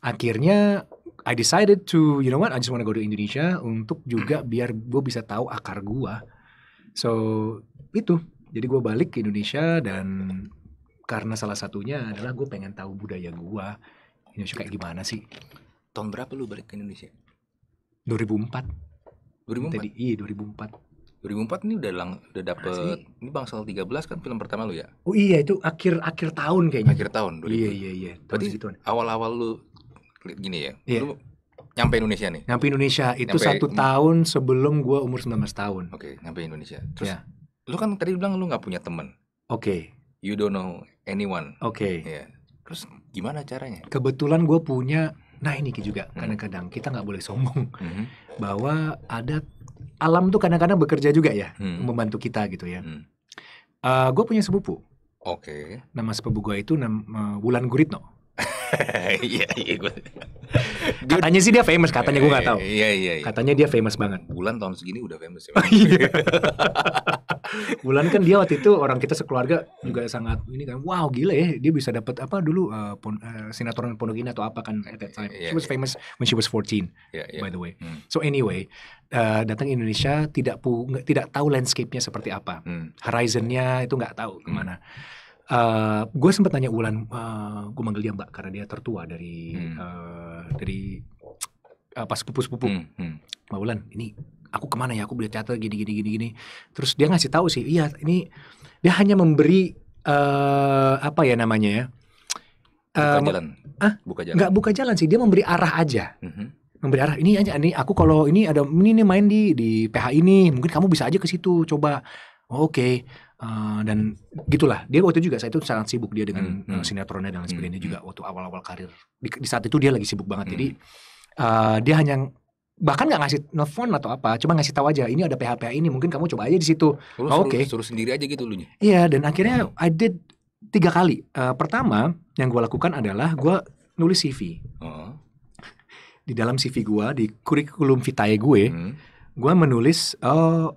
Akhirnya I decided to, you know what, I just want to go to Indonesia untuk juga biar gue bisa tahu akar gue. So itu jadi gue balik ke Indonesia dan karena salah satunya adalah gue pengen tahu budaya gue Indonesia kayak gimana sih tahun berapa lu balik ke Indonesia 2004 2004 tadi iya 2004 2004 ini udah lang udah dapet Masih. ini bangsal 13 kan film pertama lu ya oh iya itu akhir akhir tahun kayaknya akhir tahun 2000. iya iya iya tahun awal-awal lu gini ya iya. lu nyampe Indonesia nih nyampe Indonesia itu nyampe, satu tahun sebelum gua umur 19 tahun oke okay, nyampe Indonesia terus yeah lu kan tadi bilang lu nggak punya temen. Oke. Okay. You don't know anyone. Oke. Okay. Iya. Yeah. Terus gimana caranya? Kebetulan gue punya, nah ini juga hmm. kadang-kadang kita nggak boleh sombong hmm bahwa ada alam tuh kadang-kadang bekerja juga ya hmm. membantu kita gitu ya. Hmm. Uh, eh, gue punya sepupu. Oke. Okay. Nama sepupu gue itu nama eh, Wulan Guritno. Iya iya gue. Katanya sih dia famous, katanya gue nggak tahu. Iya, iya iya. Katanya dia famous banget. Bulan tahun segini udah famous ya. Iya. Bulan kan dia waktu itu orang kita sekeluarga juga sangat ini kan, wow gila ya dia bisa dapat apa dulu uh, pon, uh, sinetron atau apa kan at that time. Yeah, she was yeah. famous when she was 14 yeah, yeah. by the way. Hmm. So anyway, uh, datang Indonesia tidak pu tidak tahu landscape-nya seperti apa. Hmm. Horizon-nya itu nggak tahu hmm. kemana. Hmm uh, eh, gue sempat tanya Ulan, uh, eh, gue manggil dia Mbak karena dia tertua dari hmm. uh, dari uh, pas sepupu-sepupu. Hmm, hmm. Mbak Ulan, ini aku kemana ya? Aku beli catat gini gini gini gini. Terus dia ngasih tahu sih, iya ini dia hanya memberi uh, apa ya namanya ya? Uh, buka jalan. Ah, buka jalan. Gak buka jalan sih, dia memberi arah aja. Hmm memberi arah ini aja ini aku kalau ini ada ini nih main di di PH ini mungkin kamu bisa aja ke situ coba oh, oke okay. Uh, dan gitulah dia waktu itu juga saya itu sangat sibuk dia dengan hmm, eh, hmm. sinetronnya dan lain hmm, sebagainya hmm, juga waktu awal-awal karir di, di saat itu dia lagi sibuk banget hmm. jadi uh, dia hanya bahkan nggak ngasih nelfon atau apa cuma ngasih tahu aja ini ada PHPA ini mungkin kamu coba aja di situ oh, oh oke okay. suruh sendiri aja gitu ya iya yeah, dan akhirnya hmm. I did tiga kali uh, pertama yang gue lakukan adalah gue nulis CV oh. di dalam CV gue di kurikulum vitae gue hmm. gue menulis uh,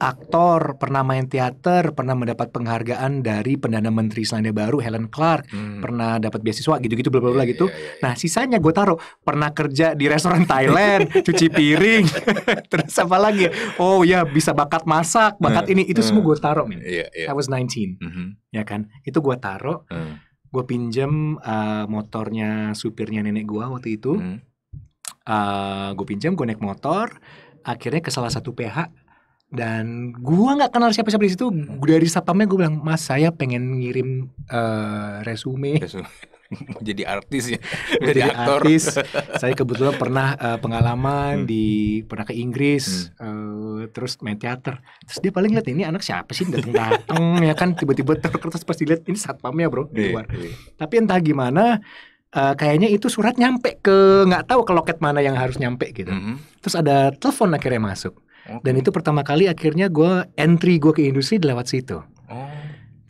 aktor, pernah main teater, pernah mendapat penghargaan dari pendana Menteri Selandia Baru Helen Clark, hmm. pernah dapat beasiswa gitu-gitu bla bla bla iya, gitu. Iya, iya, nah, sisanya gue taruh pernah kerja di restoran Thailand, cuci piring, terus apa lagi? Oh ya, bisa bakat masak, bakat hmm. ini itu hmm. semua gue taruh, Yeah, yeah. I was 19. Mm -hmm. Ya kan? Itu gue taruh. Hmm. Gue pinjem uh, motornya supirnya nenek gue waktu itu. Hmm. Uh, eh, gue pinjam, gue naik motor, akhirnya ke salah satu PH dan gua nggak kenal siapa-siapa di situ dari satpamnya gua bilang mas saya pengen ngirim uh, resume, jadi artis ya jadi, aktor. artis saya kebetulan pernah uh, pengalaman hmm. di pernah ke Inggris hmm. uh, terus main teater terus dia paling lihat ini anak siapa sih datang datang ya kan tiba-tiba terkertas pas dilihat ini satpamnya bro di iya, luar yeah, yeah. tapi entah gimana uh, kayaknya itu surat nyampe ke nggak tahu ke loket mana yang harus nyampe gitu mm -hmm. terus ada telepon akhirnya masuk Okay. Dan itu pertama kali akhirnya gue entry gue ke industri lewat situ. Oh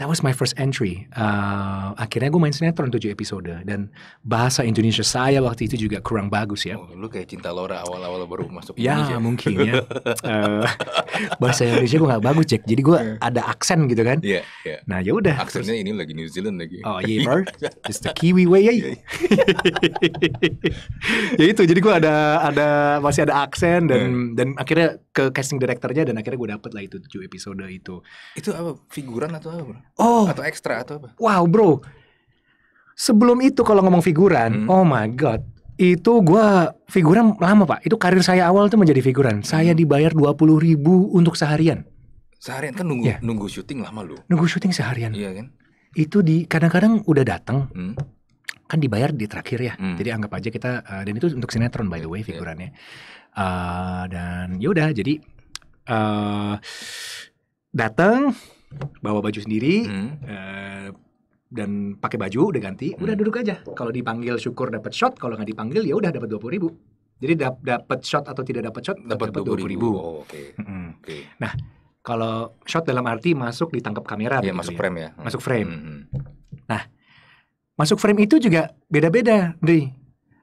that was my first entry. Uh, akhirnya gue main sinetron tujuh episode dan bahasa Indonesia saya waktu itu juga kurang bagus ya. Oh, lu kayak cinta Laura awal-awal baru masuk ya, Indonesia. Ya mungkin ya. uh, bahasa Indonesia gue gak bagus cek. Jadi gue yeah. ada aksen gitu kan. Iya. Yeah, yeah. Nah ya udah. Aksennya ini lagi New Zealand lagi. Oh iya yeah, bro. It's the Kiwi way ya. ya itu. Jadi gue ada ada masih ada aksen dan yeah. Hmm. dan akhirnya ke casting direktornya dan akhirnya gue dapet lah itu tujuh episode itu. Itu apa? Figuran atau apa? Oh. Atau ekstra atau apa? Wow, bro. Sebelum itu kalau ngomong figuran, hmm. oh my god. Itu gua figuran lama pak. Itu karir saya awal tuh menjadi figuran. Hmm. Saya dibayar dua puluh ribu untuk seharian. Seharian kan nunggu yeah. nunggu syuting lama lu. Nunggu syuting seharian. Iya kan? Itu di kadang-kadang udah datang. Hmm. Kan dibayar di terakhir ya. Hmm. Jadi anggap aja kita uh, dan itu untuk sinetron by the way iya. figurannya. Yeah. Uh, dan yaudah jadi uh, eh, datang bawa baju sendiri hmm. uh, dan pakai baju udah ganti hmm. udah duduk aja kalau dipanggil syukur dapat shot kalau nggak dipanggil ya udah dapat dua puluh ribu jadi dap dapat shot atau tidak dapat shot dapat dua puluh ribu, ribu. Oh, oke okay. hmm okay. nah kalau shot dalam arti masuk ditangkap kamera ya, masuk ya. frame ya masuk frame hmm, hmm. nah masuk frame itu juga beda-beda nih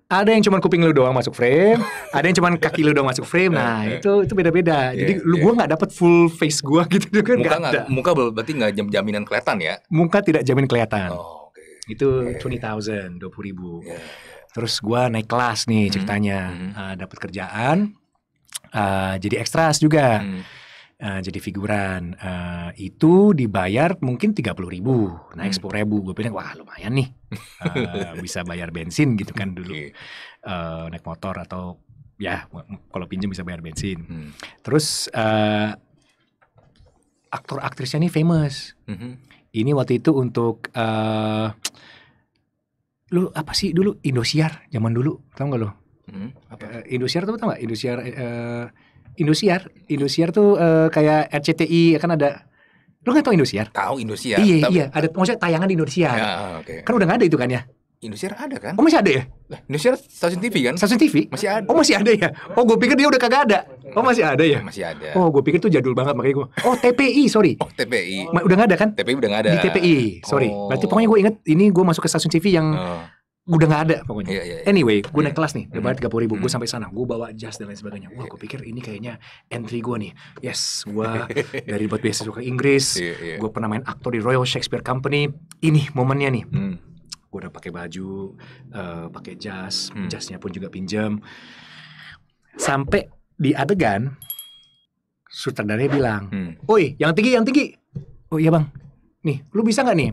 ada yang cuman kuping lu doang masuk frame, ada yang cuman kaki lu doang masuk frame. Nah, itu itu beda-beda. Yeah, Jadi lu yeah. gua nggak dapat full face gua gitu juga muka gak ada. muka berarti nggak jam jaminan kelihatan ya? Muka tidak jamin kelihatan. Oh, okay. Itu yeah. 20.000, 20.000. ribu. Yeah. Iya. Terus gua naik kelas nih hmm, ceritanya, mm -hmm. uh, ah, dapat kerjaan, uh, jadi ekstras juga. Mm uh, jadi figuran uh, itu dibayar mungkin tiga puluh ribu naik hmm. sepuluh ribu gue bilang wah lumayan nih uh, bisa bayar bensin gitu kan dulu okay. uh, naik motor atau ya kalau pinjam bisa bayar bensin hmm. terus uh, aktor aktrisnya ini famous mm-hmm. ini waktu itu untuk uh, lu apa sih dulu Indosiar zaman dulu tau gak lo hmm, apa? Uh, Indosiar tuh tau gak Indosiar uh, Indosiar. Indosiar tuh uh, kayak RCTI ya kan ada Lu gak tau Indosiar? Tahu Indosiar. Iya, iya, ada maksudnya tayangan di Indosiar. Ya, ah, okay. Kan udah gak ada itu kan ya? Indosiar ada kan? Oh masih ada ya? Lah, Indosiar stasiun TV kan? Stasiun TV? Masih ada. Oh masih ada ya? Oh gue pikir dia udah kagak ada. Oh masih ada ya? ya masih ada. Oh gue pikir tuh jadul banget makanya gue. Oh TPI sorry. Oh TPI. Ma udah gak ada kan? TPI udah gak ada. Di TPI sorry. Oh. Berarti pokoknya gue inget ini gue masuk ke stasiun TV yang oh udah nggak ada pokoknya. Yeah, yeah, yeah. Anyway, gue naik iya. kelas nih, udah bayar mm-hmm. tiga puluh ribu, gue mm-hmm. sampai sana, gue bawa jas dan lain sebagainya. Wah, gue pikir ini kayaknya entry gue nih. Yes, gue dari buat biasa suka Inggris, iya, iya. gue pernah main aktor di Royal Shakespeare Company. Ini momennya nih. Mm. Gue udah pakai baju, uh, pakai jas, mm. jasnya pun juga pinjam. Sampai di adegan, sutradaranya bilang, mm. "Oi, yang tinggi, yang tinggi." Oh iya bang, nih, lu bisa nggak nih?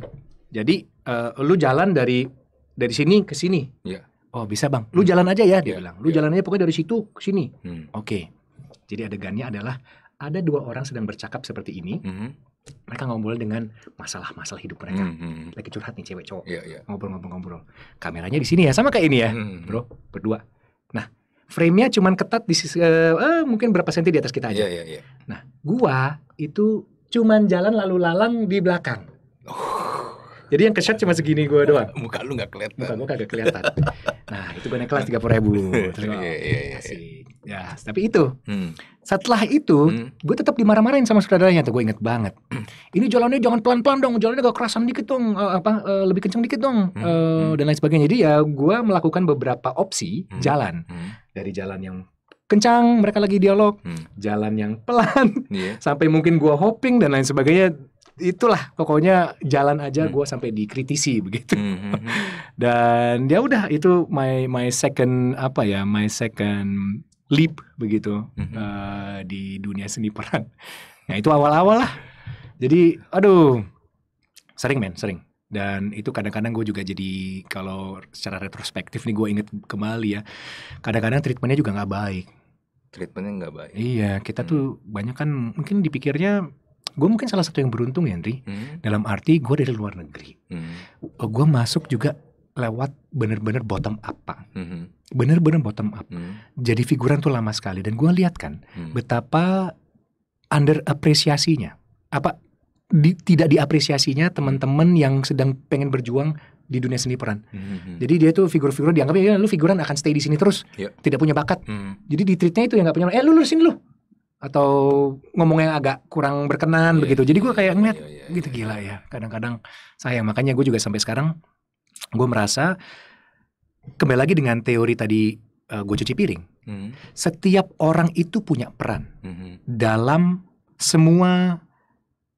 Jadi uh, lu jalan dari dari sini ke sini. Ya. Oh bisa bang, lu hmm. jalan aja ya, dia ya. bilang. Lu ya. jalan aja pokoknya dari situ ke sini. Hmm. Oke. Okay. Jadi adegannya adalah ada dua orang sedang bercakap seperti ini. Hmm. Mereka ngobrol dengan masalah-masalah hidup mereka. Hmm. hmm, hmm. Lagi curhat nih cewek cowok. ngobrol ya, ngobrol ya. Ngobrol-ngobrol-ngobrol. Kameranya di sini ya, sama kayak ini ya, hmm. hmm bro. Berdua. Nah, frame-nya cuma ketat di sisi, uh, uh, mungkin berapa senti di atas kita aja. Yeah, yeah, yeah. Nah, gua itu cuman jalan lalu lalang di belakang. Oh. Jadi yang keset cuma segini gue doang. Muka lu nggak kelihatan. Muka gue kagak kelihatan. nah itu gue naik kelas tiga puluh ribu. Iya gue, iya, oh, iya, iya. Ya, tapi itu. Hmm. Setelah itu, hmm. gue tetap dimarah-marahin sama saudaranya tuh. Gue inget banget. Ini jalannya jangan pelan-pelan dong. Jalannya agak kerasan dikit dong. Uh, apa uh, lebih kenceng dikit dong. Hmm. Uh, dan lain sebagainya. Jadi ya gue melakukan beberapa opsi hmm. jalan. Hmm. Dari jalan yang kencang mereka lagi dialog hmm. jalan yang pelan yeah. sampai mungkin gua hopping dan lain sebagainya itulah pokoknya jalan aja hmm. gue sampai dikritisi begitu hmm, hmm, hmm. dan ya udah itu my my second apa ya my second leap begitu hmm. uh, di dunia seni peran nah itu awal-awal lah jadi aduh sering men sering dan itu kadang-kadang gue juga jadi kalau secara retrospektif nih gue inget kembali ya kadang-kadang treatmentnya juga nggak baik treatmentnya nggak baik iya kita hmm. tuh banyak kan mungkin dipikirnya gue mungkin salah satu yang beruntung ya Henry hmm. dalam arti gue dari luar negeri hmm. Oh, gue masuk juga lewat bener-bener bottom up pak hmm. bener-bener bottom up hmm. jadi figuran tuh lama sekali dan gue lihat kan hmm. betapa apresiasinya, apa di, tidak diapresiasinya teman-teman yang sedang pengen berjuang di dunia seni peran. Mm-hmm. Jadi dia tuh figur-figur dianggapnya ya lu figuran akan stay di sini terus, yeah. tidak punya bakat. mm Jadi di treatnya itu yang nggak punya, eh lu lu sini lu, atau ngomong yang agak kurang berkenan yeah, begitu. Jadi gue iya, kayak iya, ngeliat yeah, yeah, yeah, gitu iya. gila ya. Kadang-kadang sayang makanya gue juga sampai sekarang gue merasa kembali lagi dengan teori tadi uh, eh, gue cuci piring. Mm. Setiap orang itu punya peran mm -hmm. dalam semua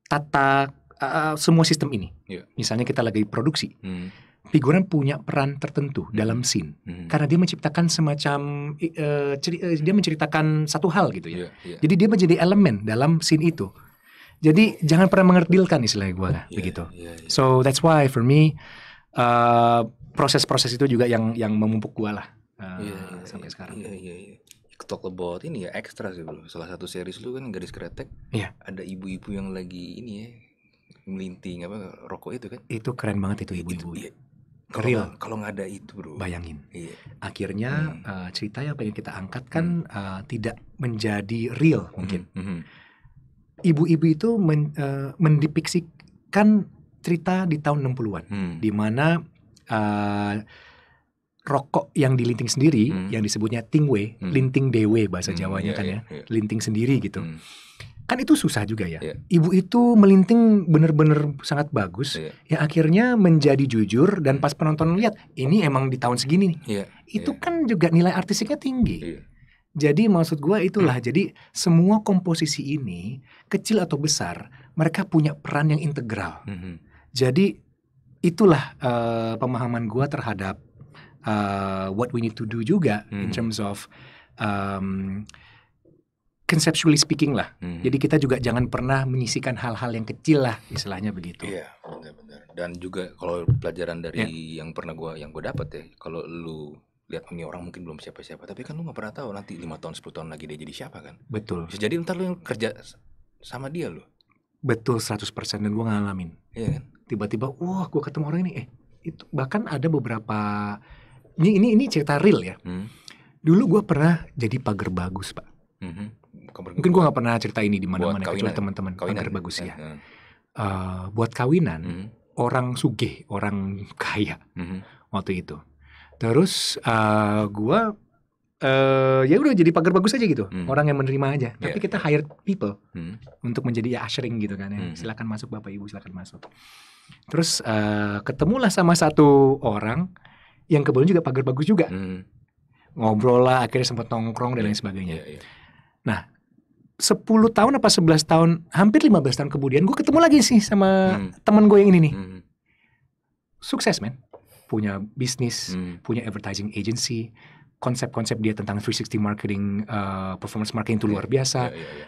tata uh, semua sistem ini. Yeah. Misalnya kita lagi produksi. Mm figuran punya peran tertentu hmm. dalam scene hmm. karena dia menciptakan semacam uh, ceri, uh, dia menceritakan satu hal gitu ya. Yeah, yeah. Jadi dia menjadi elemen dalam scene itu. Jadi jangan pernah mengerdilkan istilah gue yeah, begitu. Yeah, yeah. So that's why for me proses eh, proses-proses itu juga yang yang memupuk gue lah uh, yeah, yeah, sampai yeah, sekarang. Yeah, yeah, yeah talk about ini ya ekstra sih bro. Salah satu series lu kan garis kretek. Iya. Ada ibu-ibu yang lagi ini ya melinting apa rokok itu kan? Itu keren banget itu ibu-ibu. Itu, ya, kalau kalau nggak ada itu bro. Bayangin. Iya. Akhirnya hmm. uh, cerita yang pengen kita angkat hmm. kan hmm. uh, tidak menjadi real hmm, mungkin. ibu hmm. Ibu-ibu itu men, uh, eh, mendipiksikan cerita di tahun 60-an hmm. di mana uh, rokok yang dilinting sendiri hmm. yang disebutnya tingwe, hmm. linting dewe bahasa hmm. Jawanya yeah, kan yeah, ya. Yeah. Linting sendiri gitu. Hmm kan itu susah juga ya. Yeah. Ibu itu melinting bener-bener sangat bagus. Yeah. Ya akhirnya menjadi jujur dan pas penonton lihat ini emang di tahun segini nih. Yeah. Itu yeah. kan juga nilai artistiknya tinggi. Yeah. Jadi maksud gue itulah. Yeah. Jadi semua komposisi ini kecil atau besar mereka punya peran yang integral. Mm -hmm. Jadi itulah uh, pemahaman gue terhadap uh, what we need to do juga mm in hmm. terms of um, conceptually speaking lah. Hmm. Jadi kita juga jangan pernah menyisikan hal-hal yang kecil lah istilahnya begitu. Iya, benar-benar. Dan juga kalau pelajaran dari yeah. yang pernah gua yang gue dapat ya, kalau lu lihat ini orang mungkin belum siapa-siapa, tapi kan lu nggak pernah tahu nanti lima tahun 10 tahun lagi dia jadi siapa kan? Betul. Bisa jadi ntar lu yang kerja sama dia lu. Betul 100% dan gua ngalamin. Iya kan? Tiba-tiba wah gua ketemu orang ini eh itu bahkan ada beberapa ini ini ini cerita real ya. Hmm. Dulu gua pernah jadi pagar bagus, Pak. Mm -hmm mungkin gue nggak pernah cerita ini di mana-mana kecuali teman-teman agar ya? bagus ya. Uh, buat kawinan hmm. orang sugih, orang kaya hmm. waktu itu. Terus uh, gue uh, ya udah jadi pagar bagus aja gitu hmm. orang yang menerima aja tapi yeah. kita hire people hmm. untuk menjadi ya ushering gitu kan ya hmm. silakan masuk bapak ibu silakan masuk terus uh, ketemulah sama satu orang yang kebetulan juga pagar bagus juga hmm. ngobrol lah akhirnya sempat nongkrong dan iya, lain sebagainya yeah, yeah. nah 10 tahun apa 11 tahun, hampir 15 tahun kemudian gue ketemu lagi sih sama hmm. teman gue yang ini nih. Hmm. Sukses, men. Punya bisnis, hmm. punya advertising agency, konsep-konsep dia tentang 360 marketing, uh, performance marketing itu luar biasa. Ya, ya, ya.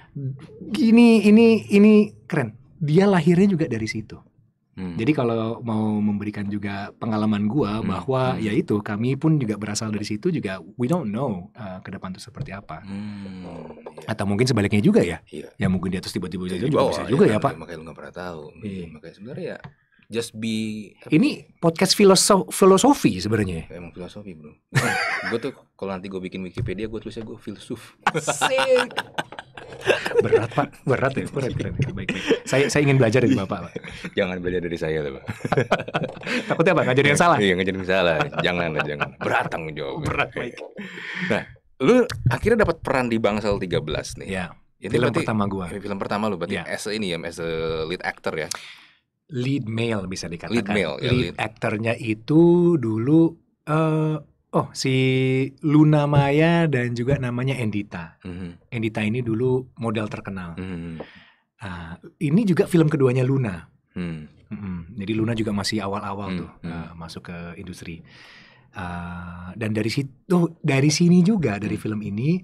gini ini ini keren. Dia lahirnya juga dari situ. Hmm. Jadi kalau mau memberikan juga pengalaman gua hmm. bahwa hmm. ya itu kami pun juga berasal dari situ juga we don't know uh, ke depan itu seperti apa. Hmm. Oh, iya. Atau mungkin sebaliknya juga ya. Iya. Ya mungkin di atas tiba-tiba jadi juga bisa ya, juga ya, ya Pak. Makanya lu gak pernah tahu. Iya. Makanya sebenarnya ya just be Ini podcast filosof filosofi sebenarnya. Emang filosofi, Bro. gue tuh kalau nanti gue bikin Wikipedia gue tulisnya gue filsuf. Asik. berat pak, berat ya, berat, berat. Baik, baik. Saya, saya ingin belajar dari bapak. Pak. Jangan belajar dari saya, tuh, pak. Takutnya apa? Ngajarin yang salah. Iya, ngajarin yang salah. Jangan, jangan. Berat tanggung jawab. Berat, baik. Nah, lu akhirnya dapat peran di Bangsal 13 nih. Ya. Ini film berarti, pertama gua. Film pertama lu berarti ya. as ini ya, as a lead actor ya. Lead male bisa dikatakan. Lead male, ya, lead, lead actornya itu dulu uh, Oh, si Luna Maya dan juga namanya Endita. Mm-hmm. Endita ini dulu model terkenal. Mm-hmm. Uh, ini juga film keduanya Luna. Mm-hmm. Mm-hmm. Jadi Luna juga masih awal-awal mm-hmm. tuh uh, masuk ke industri. Uh, dan dari situ, dari sini juga dari hmm. film ini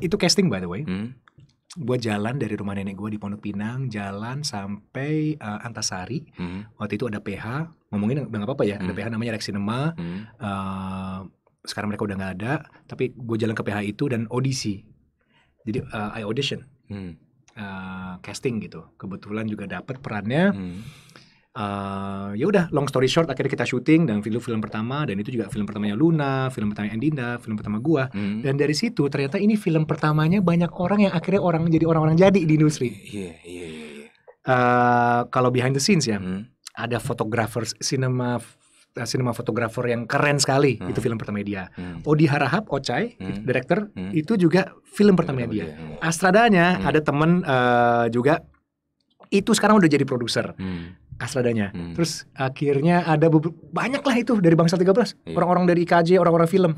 itu casting by the way. Mm-hmm. Gue jalan dari rumah nenek gue di Pondok Pinang, jalan sampai uh, Antasari. Mm-hmm. Waktu itu ada PH, ngomongin nggak apa-apa ya. mm Ada hmm. PH namanya Rexinema. mm sekarang mereka udah nggak ada tapi gue jalan ke PH itu dan audisi jadi uh, I audition hmm. uh, casting gitu kebetulan juga dapet perannya hmm. uh, ya udah long story short akhirnya kita syuting dan film film pertama dan itu juga film pertamanya Luna film pertama Endinda film pertama gue hmm. dan dari situ ternyata ini film pertamanya banyak orang yang akhirnya orang jadi orang-orang jadi di industri yeah, yeah, yeah, yeah. Uh, kalau behind the scenes ya hmm. ada fotografer cinema Eh, sinema fotografer yang keren sekali hmm. itu film pertama dia. Hmm. Odi Harahap Ochai hmm. director hmm. itu juga film pertama dia. Hmm. Astradanya hmm. ada temen uh, juga itu sekarang udah jadi produser. Hmm. Astradanya. Hmm. Terus akhirnya ada banyak lah itu dari Bangsa 13, orang iya. orang-orang dari IKJ, orang-orang film.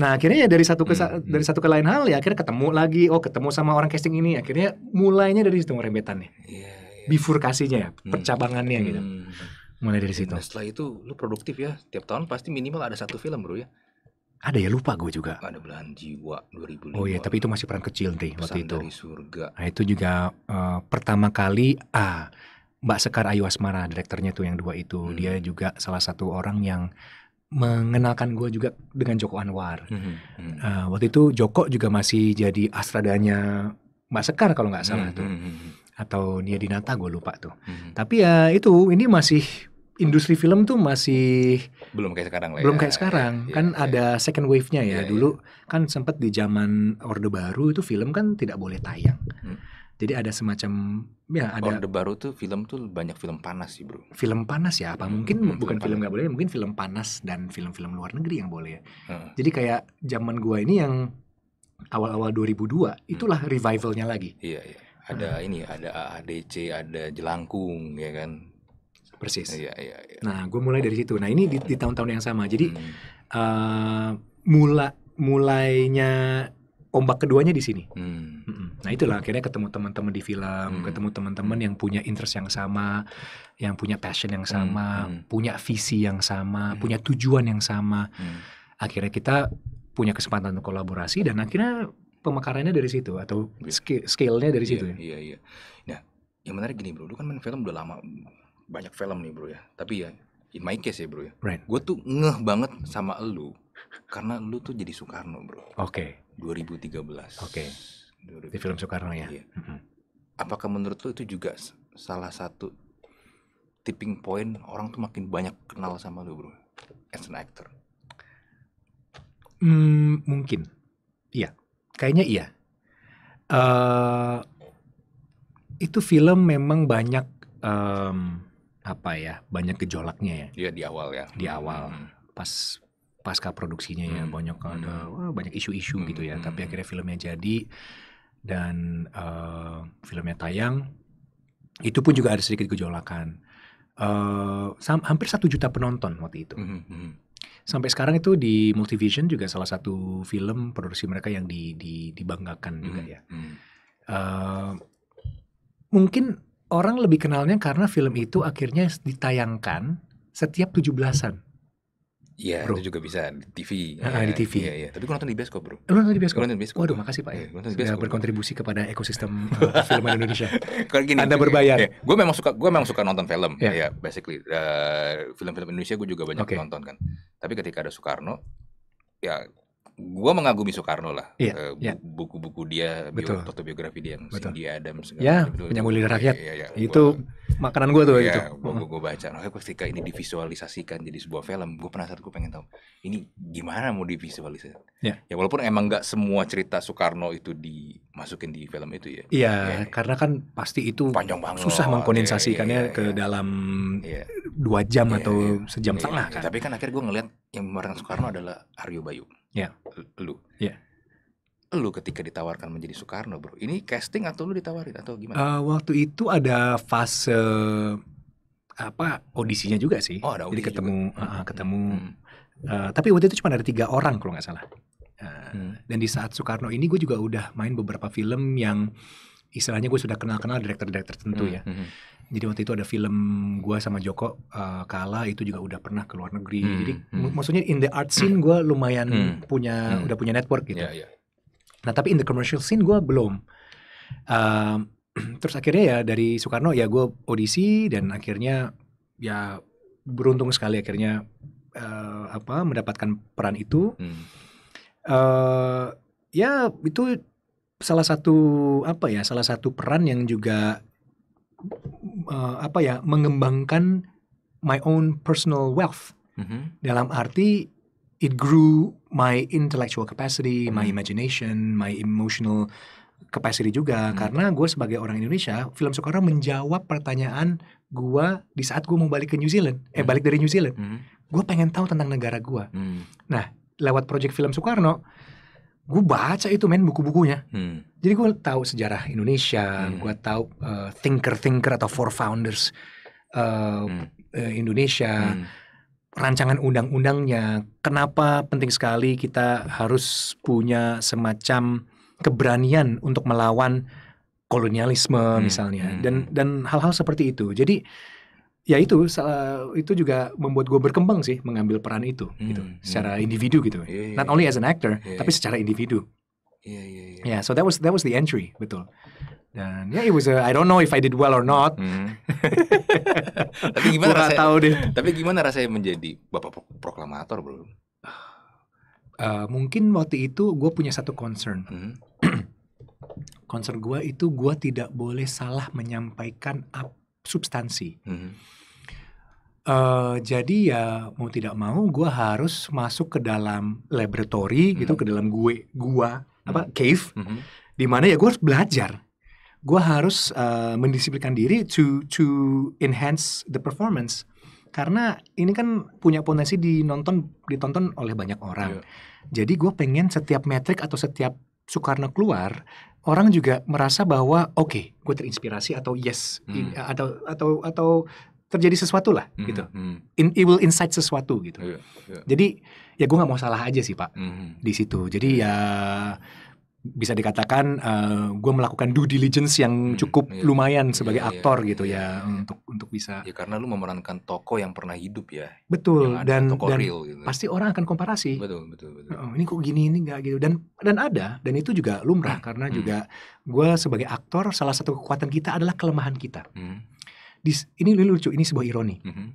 Nah akhirnya ya dari satu ke hmm, hmm. dari satu ke lain hal ya akhirnya ketemu lagi, oh ketemu sama orang casting ini, akhirnya mulainya dari situ rembetannya, yeah, yeah. bifurkasinya ya, hmm. percabangannya gitu. hmm. gitu mulai dari situ. Dan setelah itu lu produktif ya. Tiap tahun pasti minimal ada satu film bro ya. Ada ya lupa gue juga. Ada belahan jiwa 2005. Oh iya, tapi itu masih peran kecil nih waktu itu. surga. Nah, itu juga uh, pertama kali ah Mbak Sekar Ayu Asmara direkturnya tuh yang dua itu. Hmm. Dia juga salah satu orang yang mengenalkan gue juga dengan Joko Anwar. Hmm. Hmm. Uh, waktu itu Joko juga masih jadi astradanya Mbak Sekar kalau nggak salah hmm. tuh. Hmm. hmm, hmm atau Nia dinata gue lupa tuh hmm. tapi ya itu ini masih industri film tuh masih belum kayak sekarang lah belum ya. kayak sekarang ya, kan ya, ada ya. second wave-nya ya, ya dulu ya. kan sempat di zaman orde baru itu film kan tidak boleh tayang hmm. jadi ada semacam ya ada orde baru tuh film tuh banyak film panas sih bro film panas ya apa hmm, mungkin hmm, bukan film nggak boleh mungkin film panas dan film-film luar negeri yang boleh hmm. jadi kayak zaman gua ini yang awal-awal 2002 itulah hmm. revivalnya lagi iya, iya ada hmm. ini ada ADC ada jelangkung ya kan persis ya, ya, ya. nah gue mulai dari situ nah ini di, di tahun-tahun yang sama jadi hmm. uh, mula mulainya ombak keduanya di sini hmm. nah itulah akhirnya ketemu teman-teman di film hmm. ketemu teman-teman yang punya interest yang sama yang punya passion yang sama hmm. hmm. punya visi yang sama hmm. punya tujuan yang sama hmm. akhirnya kita punya kesempatan untuk kolaborasi dan akhirnya pemekarannya dari situ atau yeah. Iya. scale-nya dari yeah, situ ya. Iya yeah, iya. Nah, yang menarik gini bro, lu kan main film udah lama banyak film nih bro ya. Tapi ya in my case ya bro ya. Right. Gue tuh ngeh banget sama lu karena lu tuh jadi Soekarno bro. Oke. Okay. 2013. Oke. Okay. Di film Soekarno ya. Iya. Mm -hmm. Apakah menurut lu itu juga salah satu tipping point orang tuh makin banyak kenal sama lu bro as an actor? Hmm, mungkin. Iya. Kayaknya iya. Uh, itu film memang banyak um, apa ya banyak gejolaknya ya. Iya di awal ya. Di awal hmm. pas pasca produksinya ya hmm. banyak hmm. ada wah, banyak isu-isu hmm. gitu ya. Hmm. Tapi akhirnya filmnya jadi dan uh, filmnya tayang itu pun juga ada sedikit gejolakan. Uh, eh, hampir satu juta penonton waktu itu. Hmm. hmm, hmm sampai sekarang itu di Multivision juga salah satu film produksi mereka yang di, di, dibanggakan juga hmm. ya. Hmm. Uh, mungkin orang lebih kenalnya karena film itu akhirnya ditayangkan setiap tujuh belasan Iya, itu juga bisa di TV. Ah, ya, di TV. Iya, iya. Tapi gue nonton di bioskop, Bro. Lu nonton di bioskop? Gue nonton di bioskop. Waduh, makasih Pak ya. Iya, nonton di bioskop. Sudah berkontribusi kepada ekosistem eh, film Indonesia. Kalau gini, Anda berbayar. Ya, gue memang suka gue memang suka nonton film. Ya, yeah. basically film eh, film-film Indonesia gue juga banyak okay. nonton kan. Tapi ketika ada Soekarno, ya gue mengagumi Soekarno lah. Iya, eh, iya. buku-buku Buku-buku dia, betul. autobiografi dia yang betul. Cindy Adams. Ya, penyambung mulia rakyat. Ya, ya, itu gua, makanan gue tuh ya, itu. Gue gue baca. Nah, ketika ini divisualisasikan jadi sebuah film, gue penasaran, gue pengen tahu ini gimana mau divisualisasikan. Ya. ya walaupun emang nggak semua cerita Soekarno itu dimasukin di film itu ya. Iya, yeah. Ya. karena kan pasti itu panjang banget. Susah mengkondensasikannya yeah, yeah, yeah. ke iya. dalam dua dua jam yeah, atau yeah. sejam yeah, setengah yeah. kan. Tapi kan akhirnya gue ngeliat yang memerankan Soekarno adalah Aryo Bayu. Ya. Lu. Ya. Lu ketika ditawarkan menjadi Soekarno, bro. Ini casting atau lu ditawarin atau gimana? Uh, waktu itu ada fase apa audisinya juga sih. Oh, ada audisi Jadi ketemu juga. Uh, ketemu hmm. uh, tapi waktu itu cuma ada tiga orang kalau nggak salah. Uh, hmm. Dan di saat Soekarno ini gue juga udah main beberapa film yang istilahnya gue sudah kenal-kenal direktur-direktur tentu hmm, ya. Hmm, hmm. Jadi waktu itu ada film gue sama Joko uh, Kala itu juga udah pernah ke luar negeri. Hmm, Jadi hmm. maksudnya in the art scene gue lumayan hmm, punya hmm. udah punya network gitu. Yeah, yeah. Nah tapi in the commercial scene gue belum. Uh, terus akhirnya ya dari Soekarno ya gue audisi dan akhirnya ya beruntung sekali akhirnya uh, apa mendapatkan peran itu. Hmm. Uh, ya itu salah satu apa ya salah satu peran yang juga uh, apa ya mengembangkan my own personal wealth mm-hmm. dalam arti it grew my intellectual capacity, mm-hmm. my imagination, my emotional capacity juga hmm. karena gue sebagai orang Indonesia film Soekarno menjawab pertanyaan gue di saat gue mau balik ke New Zealand eh hmm. balik dari New Zealand hmm. gue pengen tahu tentang negara gue hmm. nah lewat project film Soekarno gue baca itu men buku-bukunya. Hmm. Jadi gue tahu sejarah Indonesia, hmm. gue tahu uh, thinker-thinker atau four founders uh, hmm. uh, Indonesia, hmm. rancangan undang-undangnya. Kenapa penting sekali kita harus punya semacam keberanian untuk melawan kolonialisme hmm. misalnya hmm. dan dan hal-hal seperti itu. Jadi ya itu eh, itu juga membuat gue berkembang sih mengambil peran itu hmm, gitu hmm, secara hmm. individu gitu yeah, yeah, not only iya. as an actor yeah, tapi iya. secara individu yeah, yeah, yeah. yeah so that was that was the entry betul dan ya yeah, it was a, I don't know if I did well or not hmm. tapi gimana Kurang rasanya tahu deh tapi gimana rasanya menjadi bapak proklamator belum? uh, mungkin waktu itu gue punya satu concern hmm. concern gue itu gue tidak boleh salah menyampaikan apa substansi. Hmm. Uh, jadi ya mau tidak mau gue harus masuk ke dalam mm hmm. gitu ke dalam gue gua hmm. apa mhm. cave hmm. di mana ya gue harus belajar gue harus uh, mendisiplinkan diri to to enhance the performance karena ini kan punya potensi dinonton ditonton oleh banyak orang yeah. jadi gue pengen setiap metrik atau setiap Soekarno keluar, orang juga merasa bahwa oke, okay, gue terinspirasi atau yes hmm. atau atau atau terjadi sesuatu lah hmm, gitu. Hmm. In, it will insight sesuatu gitu. Yeah, yeah. Jadi ya gue nggak mau salah aja sih pak hmm. di situ. Jadi iya. ya bisa dikatakan uh, eh, gue melakukan due diligence yang hmm, cukup hmm, iya, lumayan iya, sebagai iya, iya aktor iya, gitu iya, ya iya, iya. untuk untuk bisa ya karena lu memerankan toko yang pernah hidup ya betul dan toko dan real, gitu. pasti orang akan komparasi betul betul betul oh, ini kok gini ini nggak gitu dan dan ada dan itu juga lumrah hmm, karena hmm. juga gue sebagai aktor salah satu kekuatan kita adalah kelemahan kita hmm. Dis, ini lucu ini sebuah ironi hmm.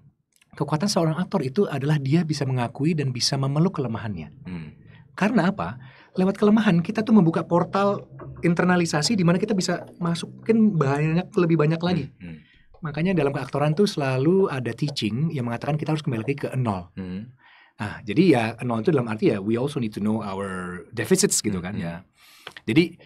kekuatan seorang aktor itu adalah dia bisa mengakui dan bisa memeluk kelemahannya hmm. karena apa lewat kelemahan kita tuh membuka portal internalisasi di mana kita bisa masukin banyak lebih banyak lagi. Hmm, hmm. Makanya dalam keaktoran tuh selalu ada teaching yang mengatakan kita harus kembali lagi ke nol. Hmm. Nah, jadi ya nol itu dalam arti ya we also need to know our deficits gitu hmm, kan hmm. ya. Jadi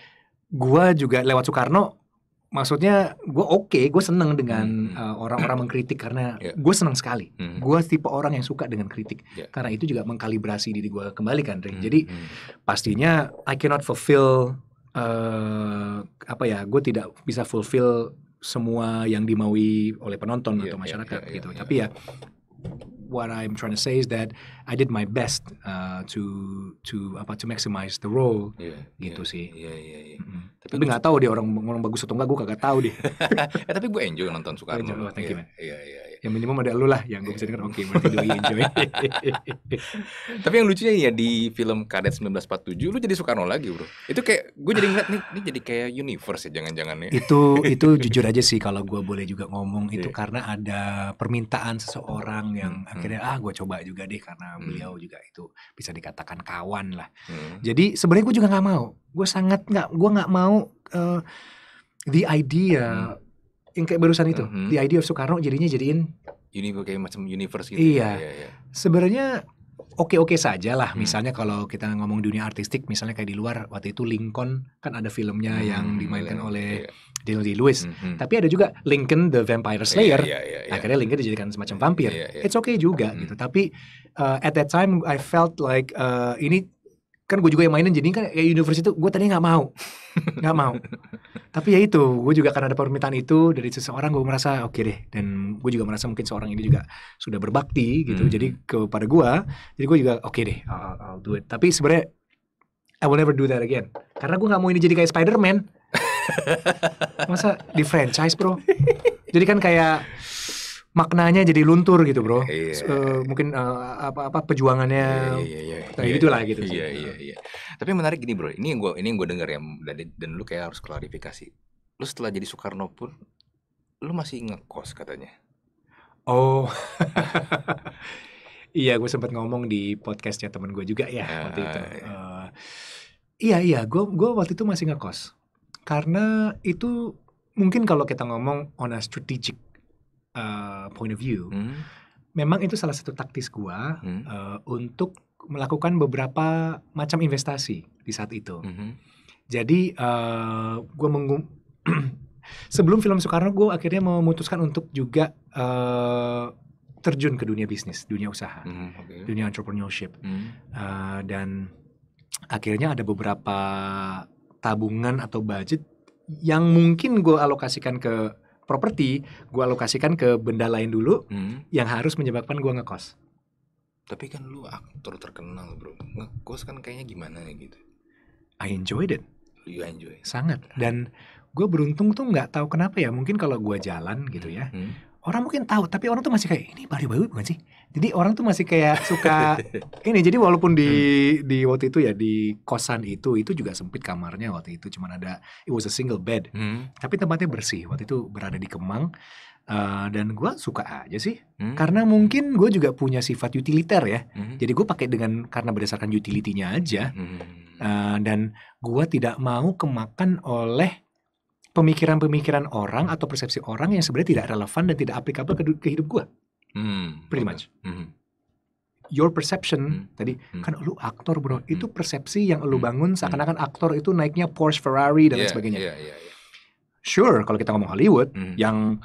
gua juga lewat Soekarno maksudnya gue oke okay, gue seneng dengan hmm. Eh, orang-orang hmm. uh, mengkritik karena yeah. gue seneng sekali hmm. gue tipe orang yang suka dengan kritik yeah. karena itu juga mengkalibrasi diri gue kembali kan Hmm. jadi hmm. pastinya I cannot fulfill uh, apa ya gue tidak bisa fulfill semua yang dimaui oleh penonton yeah, atau masyarakat yeah, yeah, yeah, gitu yeah. tapi ya what I'm trying to say is that I did my best uh, to to apa to maximize the role yeah, gitu yeah, sih. Iya yeah, iya iya. Tapi, nggak tahu dia orang orang bagus atau enggak gue kagak tahu deh. eh, tapi gue enjoy nonton Soekarno. Enjoy, oh, thank yeah, iya, man. Iya iya iya. Yang minimum ada lu lah yang gue bisa dengar oke okay, berarti doi enjoy. tapi yang lucunya ya di film Kadet 1947 lu jadi Soekarno lagi, Bro. Itu kayak gue jadi ngeliat nih ini jadi kayak universe ya jangan-jangan ya. Itu itu jujur aja sih kalau gue boleh juga ngomong itu iya. karena ada permintaan seseorang yang hmm, hmm. akhirnya ah gue coba juga deh karena hmm. beliau juga itu bisa dikatakan kawan lah. Hmm. Jadi sebenarnya gue juga nggak mau, gue sangat nggak, gue nggak mau uh, the idea hmm. yang kayak barusan itu, hmm. the idea of Soekarno jadinya jadiin universe kayak macam universe gitu. Ya? Iya. Ya, ya. Sebenarnya oke-oke saja lah. Hmm. Misalnya kalau kita ngomong dunia artistik, misalnya kayak di luar waktu itu Lincoln kan ada filmnya hmm. yang iya, dimainkan iya. hmm. oleh yeah. Daniel Day Lewis. Hmm. Tapi ada juga Lincoln the Vampire Slayer. Yeah, yeah, yeah, yeah. Akhirnya Lincoln dijadikan semacam iya, vampir. Yeah, yeah. It's okay juga hmm. gitu. Tapi uh, at that time I felt like uh, ini kan gue juga yang mainin jadi kan kayak universitas gue tadinya nggak mau nggak mau tapi ya itu gue juga karena ada permintaan itu dari seseorang gue merasa oke okay deh dan gue juga merasa mungkin seorang ini juga sudah berbakti gitu hmm. jadi kepada gue jadi gue juga oke okay deh I'll, I'll do it tapi sebenarnya I will never do that again karena gue nggak mau ini jadi kayak Spiderman masa di franchise bro jadi kan kayak maknanya jadi luntur gitu bro yeah. Iya, iya. eh, uh, mungkin eh, apa apa perjuangannya yeah, iya, yeah, yeah. kayak yeah, gitulah gitu iya iya iya tapi menarik gini bro ini yang gue ini yang gue dengar ya dan, dan lu kayak harus klarifikasi lu setelah jadi Soekarno pun lu masih ngekos katanya oh iya gue sempat ngomong di podcastnya temen gue juga ya yeah, waktu itu ah, eh, iya iya gue gue waktu itu masih ngekos karena itu mungkin kalau kita ngomong on a strategic uh, point of view. Hmm. Memang itu salah satu taktis gua hmm. uh, untuk melakukan beberapa macam investasi di saat itu. Hmm. Jadi uh, gua mengum sebelum film Soekarno gue akhirnya memutuskan untuk juga uh, terjun ke dunia bisnis, dunia usaha, hmm, okay. dunia entrepreneurship, hmm. uh, dan akhirnya ada beberapa tabungan atau budget yang mungkin gue alokasikan ke properti, gue alokasikan ke benda lain dulu hmm. yang harus menyebabkan gue ngekos. Tapi kan lu aktor terkenal bro, ngekos kan kayaknya gimana gitu. I enjoy it. You enjoy. Sangat. Dan gue beruntung tuh nggak tahu kenapa ya, mungkin kalau gue jalan gitu ya, hmm orang mungkin tahu tapi orang tuh masih kayak ini bali Bayu, bukan sih jadi orang tuh masih kayak suka ini jadi walaupun di hmm. di waktu itu ya di kosan itu itu juga sempit kamarnya waktu itu cuman ada it was a single bed hmm. tapi tempatnya bersih waktu itu berada di Kemang Uh, dan gua suka aja sih hmm. karena mungkin gue juga punya sifat utiliter ya hmm. jadi gue pakai dengan karena berdasarkan utilitinya aja hmm. uh, dan gua tidak mau kemakan oleh pemikiran-pemikiran orang atau persepsi orang yang sebenarnya tidak relevan dan tidak applicable ke, ke hidup gue. Hmm. Pretty much. Hmm. Your perception hmm. tadi hmm. kan lu aktor bro, hmm. itu persepsi yang lu hmm. bangun hmm. seakan-akan aktor itu naiknya Porsche, Ferrari dan yeah, lain iya, sebagainya. Yeah, yeah, yeah. Sure, kalau kita ngomong Hollywood hmm. yang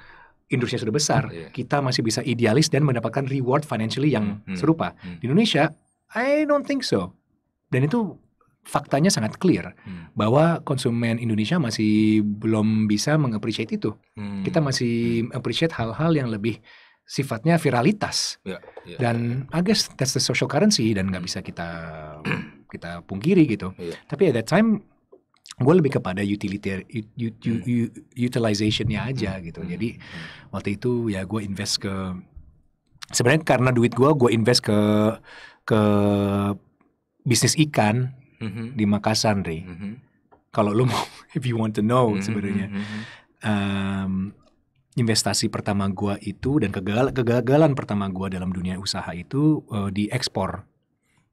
industri sudah besar, yeah. kita masih bisa idealis dan mendapatkan reward financially yang hmm, hmm. serupa. Hmm. Di Indonesia, I don't think so. Dan itu faktanya sangat clear hmm. bahwa konsumen Indonesia masih belum bisa mengapresiasi itu. Hmm. Kita masih hmm. appreciate hal-hal yang lebih sifatnya viralitas yeah, yeah, dan yeah. Ya. I guess that's the social currency dan nggak hmm. bisa kita kita pungkiri gitu. Yeah. Tapi at that time gue lebih kepada utility hmm. utilizationnya aja gitu. Jadi waktu itu ya gue invest ke sebenarnya karena duit gue gue invest ke ke bisnis ikan mm-hmm. di Makassar, Ri. Mm-hmm. Kalau lu mau, if you want to know mm-hmm. sebenarnya, mm-hmm. um, investasi pertama gua itu dan kegagalan, kegagalan pertama gua dalam dunia usaha itu uh, di ekspor,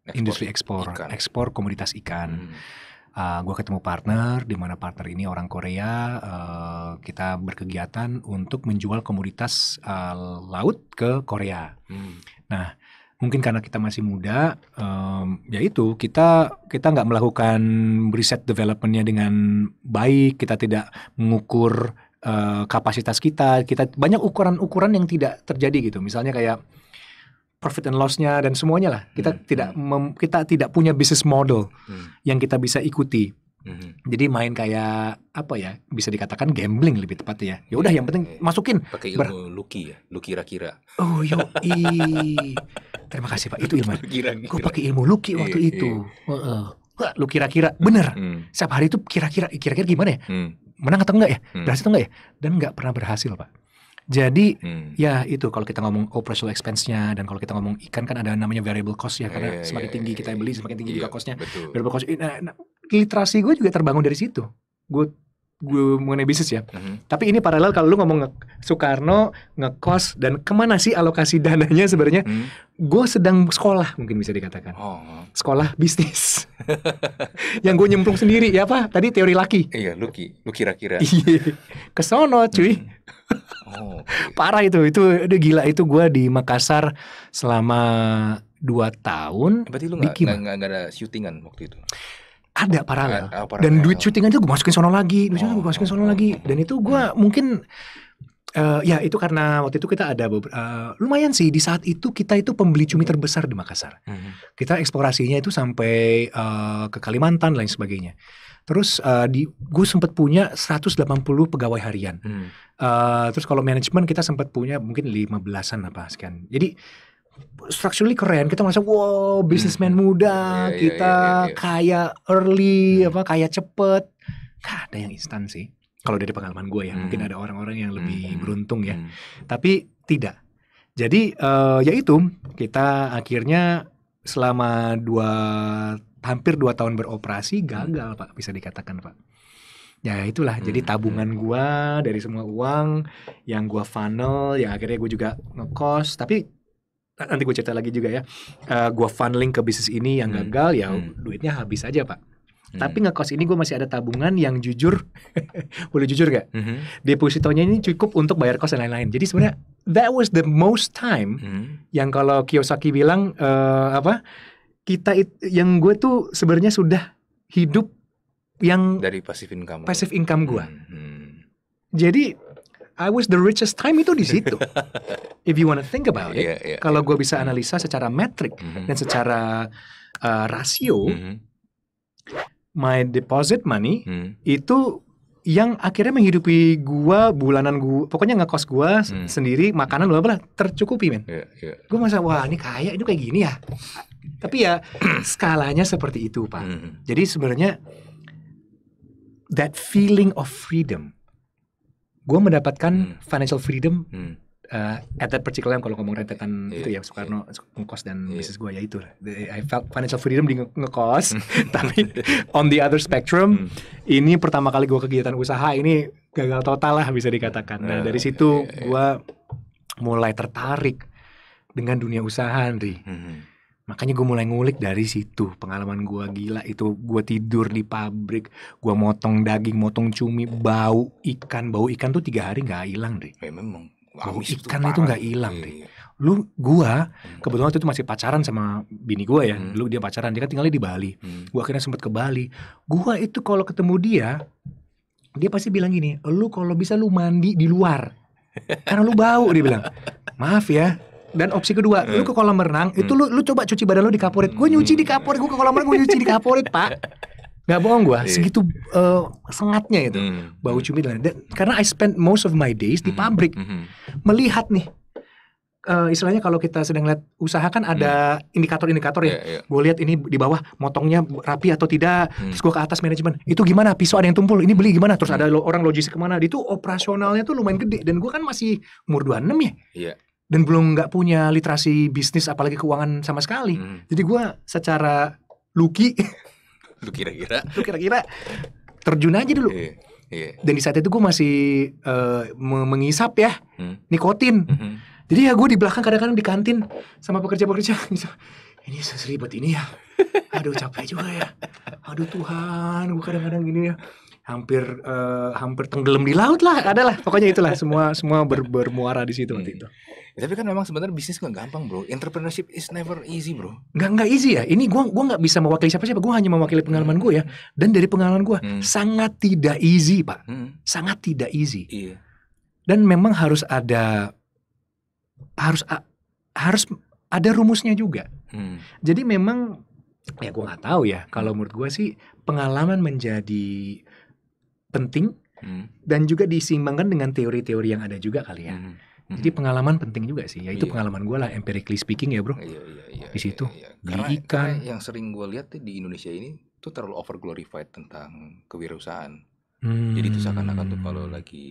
ekspor industri ekspor, ikan. ekspor komoditas ikan. Mm-hmm. Uh, ah, gue ketemu partner, di mana partner ini orang Korea. Uh, kita berkegiatan untuk menjual komoditas uh, laut ke Korea. Hmm. Nah, mungkin karena kita masih muda, um, ya itu kita kita nggak melakukan riset developmentnya dengan baik, kita tidak mengukur uh, kapasitas kita, kita banyak ukuran-ukuran yang tidak terjadi gitu. Misalnya kayak profit and lossnya dan semuanya lah. Kita hmm. tidak hmm. mem, kita tidak punya business model hmm. yang kita bisa ikuti. Mm-hmm. Jadi main kayak apa ya? Bisa dikatakan gambling lebih tepat ya. Ya udah iya, yang penting yeah. Iya. masukin. Pakai ilmu Ber- Lucky ya, Lucky kira-kira. Oh yo, terima kasih pak. Itu ilmu. Gue pakai ilmu Lucky iya, waktu yeah, itu. Yeah. Uh-uh. Wah, lu kira-kira bener hmm. setiap hari itu kira-kira kira-kira gimana ya hmm. menang atau enggak ya hmm. berhasil atau enggak ya dan nggak pernah berhasil pak jadi hmm. ya itu kalau kita ngomong operational expense-nya dan kalau kita ngomong ikan kan ada namanya variable cost ya karena eh, semakin tinggi kita beli semakin tinggi iya, juga cost-nya. Betul. Variable cost eh, nah, nah, literasi gue juga terbangun dari situ gue gue mengenai bisnis ya. Mm-hmm. Tapi ini paralel kalau lu ngomong nge Soekarno ngekos dan kemana sih alokasi dananya sebenarnya? Mm-hmm. Gue sedang sekolah mungkin bisa dikatakan. Oh. Sekolah bisnis. Yang gue nyemplung sendiri ya apa? Tadi teori laki. Iya Luki, luki kira-kira. Iya. Kesono cuy. Mm-hmm. Oh, okay. Parah itu, itu udah gila itu gue di Makassar selama dua tahun. Berarti lu nggak ada syutingan waktu itu? ada paralel. Uh, ah, paralel. Dan duit syuting aja gue masukin sono lagi, duit oh. gue masukin sono lagi. Dan itu gue hmm. mungkin uh, ya itu karena waktu itu kita ada uh, lumayan sih di saat itu kita itu pembeli cumi terbesar di Makassar. Hmm. Kita eksplorasinya itu sampai uh, ke Kalimantan lain sebagainya. Terus uh, di gue sempat punya 180 pegawai harian. Hmm. Uh, terus kalau manajemen kita sempat punya mungkin lima belasan apa sekian. Jadi structurally keren kita merasa wow bisnismen hmm. muda yeah, iya, iya, kita yeah, yeah, yeah, yeah. kaya early hmm. apa kaya cepet gak ada yang instan sih kalau dari pengalaman gue ya hmm. mungkin ada orang-orang yang lebih hmm. hmm beruntung ya hmm. tapi tidak jadi uh, itu kita akhirnya selama dua hampir dua tahun beroperasi gagal hmm. pak bisa dikatakan pak ya itulah hmm. jadi hmm, tabungan hmm. gue dari semua uang yang gue funnel ya akhirnya gue juga ngekos tapi Nah, nanti gue cerita lagi juga ya uh, eh, gue funneling ke bisnis ini yang hmm. gagal ya hmm. duitnya habis aja pak hmm. tapi ngekos ini gue masih ada tabungan yang jujur boleh jujur gak hmm. depositonya ini cukup untuk bayar kos dan lain-lain jadi sebenarnya that was the most time hmm. yang kalau Kiyosaki bilang uh, apa kita it, yang gue tuh sebenarnya sudah hidup yang dari passive income Passive income gue hmm. hmm. jadi I was the richest time itu di situ. If you wanna think about it, yeah, yeah, kalau yeah. gue bisa analisa secara metrik mm -hmm. dan secara uh, rasio, mm -hmm. my deposit money mm. itu yang akhirnya menghidupi gue bulanan gue, pokoknya ngekos gua hmm. sendiri makanan bla bla tercukupi men yeah, yeah. gua masa wah ini kaya itu kayak gini ya tapi ya skalanya seperti itu pak hmm. jadi sebenarnya that feeling of freedom gue mendapatkan hmm. financial freedom hmm. Uh, at that particular time kalau ngomong rentetan yeah, itu ya Soekarno yeah. ngekos dan yeah. bisnis gue ya itu I felt financial freedom di ngekos tapi on the other spectrum hmm. ini pertama kali gue kegiatan usaha ini gagal total lah bisa dikatakan nah, dari ah, situ iya, iya, iya. gue mulai tertarik dengan dunia usaha Andri hmm Makanya gue mulai ngulik dari situ pengalaman gue gila itu gue tidur di pabrik, gue motong daging, motong cumi, bau ikan, bau ikan tuh tiga hari nggak hilang deh. Ya, memang bau ikan itu nggak hilang deh. Iya. Lu gue hmm. kebetulan waktu itu masih pacaran sama bini gue ya. Hmm. Lu dia pacaran, dia kan tinggalnya di Bali. Hmm. akhirnya sempat ke Bali. gue itu kalau ketemu dia, dia pasti bilang gini, "Lu kalau bisa lu mandi di luar." Karena lu bau dia bilang. Maaf ya, dan opsi kedua lu ke kolam renang hmm. itu lu lu coba cuci badan lu di kaporit gue nyuci di kaporit gue ke kolam renang gue nyuci di kaporit pak nggak bohong gue iya. segitu uh, sengatnya itu hmm. bau cumi dan karena I spend most of my days di hmm. pabrik hmm. melihat nih uh, istilahnya kalau kita sedang lihat usaha kan ada hmm. indikator-indikator hmm. ya. Yeah, yeah. Gue lihat ini di bawah motongnya rapi atau tidak. Hmm. Terus gue ke atas manajemen. Itu gimana? Pisau ada yang tumpul. Ini beli gimana? Terus hmm. ada orang logistik kemana? Itu operasionalnya tuh lumayan gede. Dan gue kan masih umur 26 ya. Yeah dan belum nggak punya literasi bisnis apalagi keuangan sama sekali. Hmm. Jadi gue secara luki, lu kira-kira, lu kira-kira terjun aja dulu. Iya. yeah. Dan di saat itu gue masih uh, mengisap ya hmm. nikotin. Hmm. Jadi ya gue di belakang kadang-kadang di kantin sama pekerja-pekerja. Ini seribet ini ya. Aduh capek juga ya. Aduh Tuhan, gue kadang-kadang gini ya hampir uh, hampir tenggelam di laut lah adalah pokoknya itulah semua semua ber, bermuara di situ hmm. itu ya, tapi kan memang sebenarnya bisnis nggak gampang bro entrepreneurship is never easy bro nggak nggak easy ya ini gua gua nggak bisa mewakili siapa siapa gua hanya mewakili pengalaman ya. hmm. gue ya dan dari pengalaman gua hmm. sangat tidak easy pak hmm. sangat tidak easy iya. dan memang harus ada harus harus ada rumusnya juga hmm. jadi memang ya gua nggak tahu ya kalau hmm. menurut gua sih pengalaman menjadi penting hmm. dan juga disimbangkan dengan teori-teori yang ada juga kali ya. Hmm. Hmm. Jadi pengalaman penting juga sih, yaitu iya. pengalaman gue lah, empirically speaking ya bro. Iya, iya, iya, iya di situ iya, iya. Karena, ikan. Karena yang sering gue lihat di Indonesia ini tuh terlalu over glorified tentang kewirausahaan. Hmm. Jadi itu seakan-akan tuh kalau hmm. lagi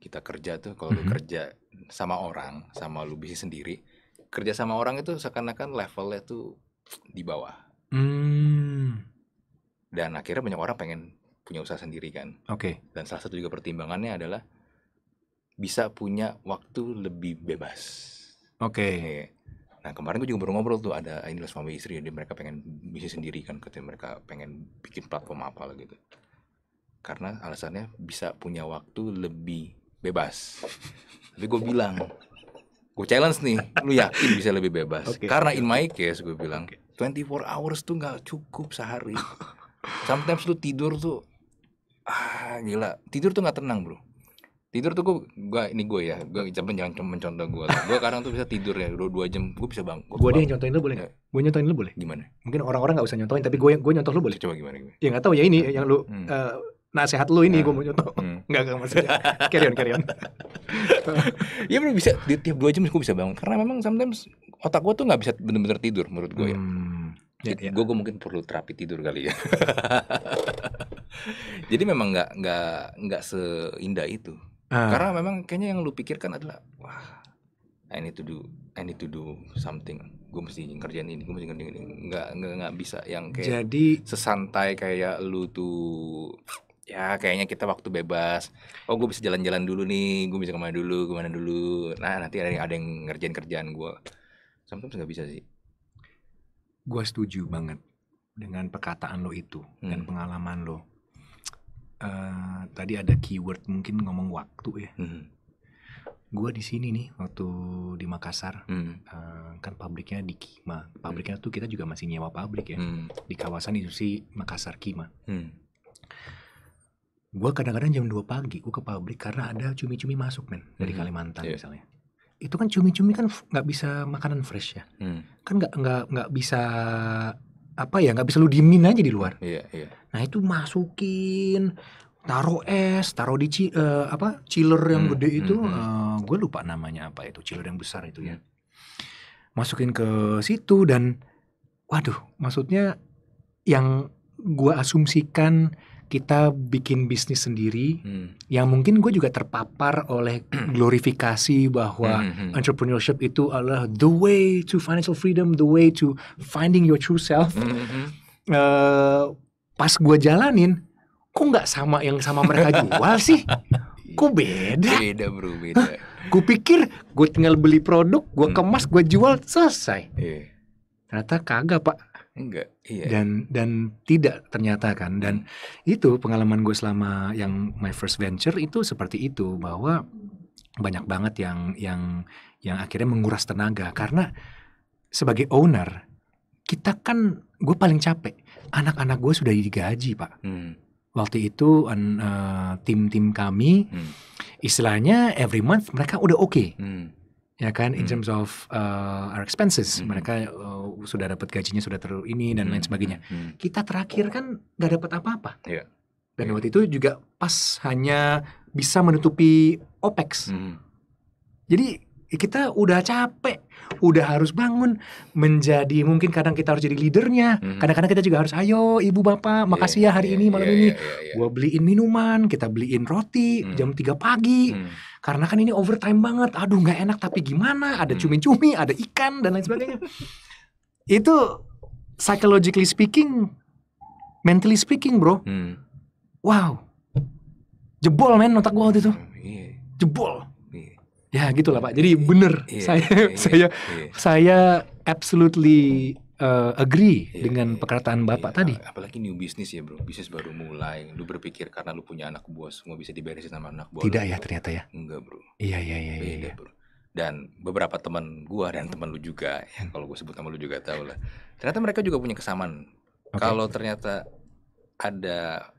kita kerja tuh, kalau hmm. kerja sama orang, sama lu bisnis sendiri, kerja sama orang itu seakan-akan levelnya tuh di bawah. Hmm. Dan akhirnya banyak orang pengen punya usaha sendiri kan. Oke. Okay. Dan salah satu juga pertimbangannya adalah bisa punya waktu lebih bebas. Oke. Okay. Iya. Nah kemarin gue juga baru ngobrol tuh ada ini inilah suami istri jadi mereka pengen bisnis sendiri kan katanya mereka pengen bikin platform apa lah gitu. Karena alasannya bisa punya waktu lebih bebas. Tapi gue bilang, gue challenge nih, lu yakin bisa lebih bebas? Okay. Karena in my case gue bilang, 24 hours tuh nggak cukup sehari. Sometimes lu tidur tuh ah gila tidur tuh nggak tenang bro tidur tuh gue gua ini gue ya gue jangan jangan mencontoh gue gue kadang tuh bisa tidur ya dua dua jam gue bisa bangun gue dia yang contohin lu boleh ya. gue nyontohin lu boleh gimana mungkin orang-orang nggak usah nyontohin tapi gue gue nyontoh lu boleh coba gimana gimana ya nggak tahu ya ini yang lu hmm. uh, nasehat lu ini hmm. gue mau nyontoh hmm. nggak nggak maksudnya carry on carry on ya bro bisa di, tiap dua jam gue bisa bangun karena memang sometimes otak gue tuh nggak bisa bener-bener tidur menurut gue ya hmm. Ya, ya. Gue mungkin perlu terapi tidur kali ya. Jadi memang nggak nggak nggak seindah itu. Uh. Karena memang kayaknya yang lu pikirkan adalah wah I need to do I need to do something. Gue mesti kerjaan ini, gue mesti kerjaan ini. Nggak nggak nggak bisa yang kayak Jadi sesantai kayak lu tuh ya kayaknya kita waktu bebas oh gue bisa jalan-jalan dulu nih gue bisa kemana dulu kemana dulu nah nanti ada yang ada yang ngerjain kerjaan gue sometimes nggak bisa sih gue setuju banget dengan perkataan lo itu hmm. dan pengalaman lo Eh, tadi ada keyword mungkin ngomong waktu ya. Hmm. Gue di sini nih waktu di Makassar hmm. uh, kan pabriknya di Kima. Hmm. Pabriknya hmm. tuh kita juga masih nyewa pabrik ya hmm. di kawasan industri Makassar Kima. Hmm. Gue kadang-kadang jam 2 pagi gue ke pabrik karena ada cumi-cumi masuk men dari hmm. Kalimantan yeah. misalnya itu kan cumi-cumi kan nggak bisa makanan fresh ya hmm. kan nggak nggak nggak bisa apa ya nggak bisa lu diemin aja di luar. Iya, iya. Nah itu masukin taruh es, taruh di ci, uh, apa chiller yang hmm, gede itu, hmm, uh, hmm. Eh, gue lupa namanya apa itu chiller yang besar itu ya. Hmm. Masukin ke situ dan waduh, maksudnya yang gue asumsikan kita bikin bisnis sendiri hmm. yang mungkin gue juga terpapar oleh glorifikasi bahwa hmm, hmm, hmm, entrepreneurship itu adalah the way to financial freedom, the way to finding your true self. Hmm. Uh, pas gue jalanin, kok nggak sama yang sama mereka jual sih? Kok beda? Beda bro, beda. Huh? Gue pikir gue tinggal beli produk, gue kemas, gue jual, selesai. Yeah. Ternyata kagak pak Enggak. Iya, iya. Dan dan tidak ternyata kan. Dan itu pengalaman gue selama yang my first venture itu seperti itu bahwa banyak banget yang yang yang akhirnya menguras tenaga karena sebagai owner kita kan gue paling capek. Anak-anak gue sudah digaji pak. Hmm. Waktu itu eh, tim-tim uh, kami hmm. istilahnya every month mereka udah oke. Okay. Hmm ya kan in hmm. terms of uh, our expenses hmm. mereka eh, sudah dapat gajinya sudah terlalu ini dan lain hmm, sebagainya. Hmm, hmm. Kita terakhir kan nggak dapat apa-apa. Iya. Dan iya. waktu itu juga pas hanya bisa menutupi OPEX. Hmm. Jadi kita udah capek, udah harus bangun menjadi mungkin kadang kita harus jadi leadernya, hmm. kadang-kadang kita juga harus ayo ibu bapak iya, makasih ya hari yeah, ini malam yeah, ini, yeah, yeah, yeah. gua beliin minuman, kita beliin roti hmm. jam 3 pagi, Hmm. karena kan ini overtime banget, aduh nggak enak tapi gimana, ada cumi-cumi, ada ikan dan lain sebagainya. itu psychologically speaking, mentally speaking, bro. Hmm. Wow. Jebol men otak gua waktu itu. Iya. Jebol. Iya. Ya gitulah Pak. Jadi bener yeah, saya yeah, saya yeah. saya absolutely uh, agree yeah, dengan yeah, perkataan iya. Bapak yeah. tadi. Apalagi new business ya, Bro. Bisnis baru mulai, lu berpikir karena lu punya anak buah semua bisa diberesin sama anak buah. Tidak lu, ya bro. ternyata ya. Enggak, Bro. Iya iya iya. Beda, iya. Bro dan beberapa teman gua dan hmm. teman lu juga ya hmm. kalau gue sebut nama lu juga tau lah ternyata mereka juga punya kesamaan okay. kalau ternyata ada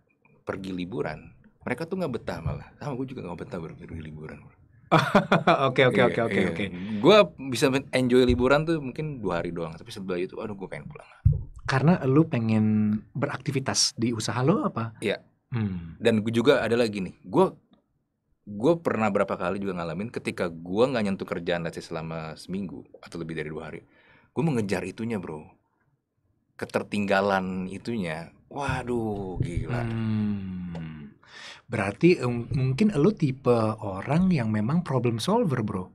pergi liburan mereka tuh nggak betah malah sama gue juga nggak betah pergi liburan Oke oke iya, oke oke iya. oke. Gue bisa enjoy liburan tuh mungkin dua hari doang, tapi sebelah itu aduh gue pengen pulang. Karena lu pengen beraktivitas di usaha lo apa? Iya. Hmm. Dan gue juga ada lagi nih, gue gue pernah berapa kali juga ngalamin ketika gue nggak nyentuh kerjaan let's say selama seminggu atau lebih dari dua hari gue mengejar itunya bro ketertinggalan itunya waduh gila hmm. berarti mungkin lo tipe orang yang memang problem solver bro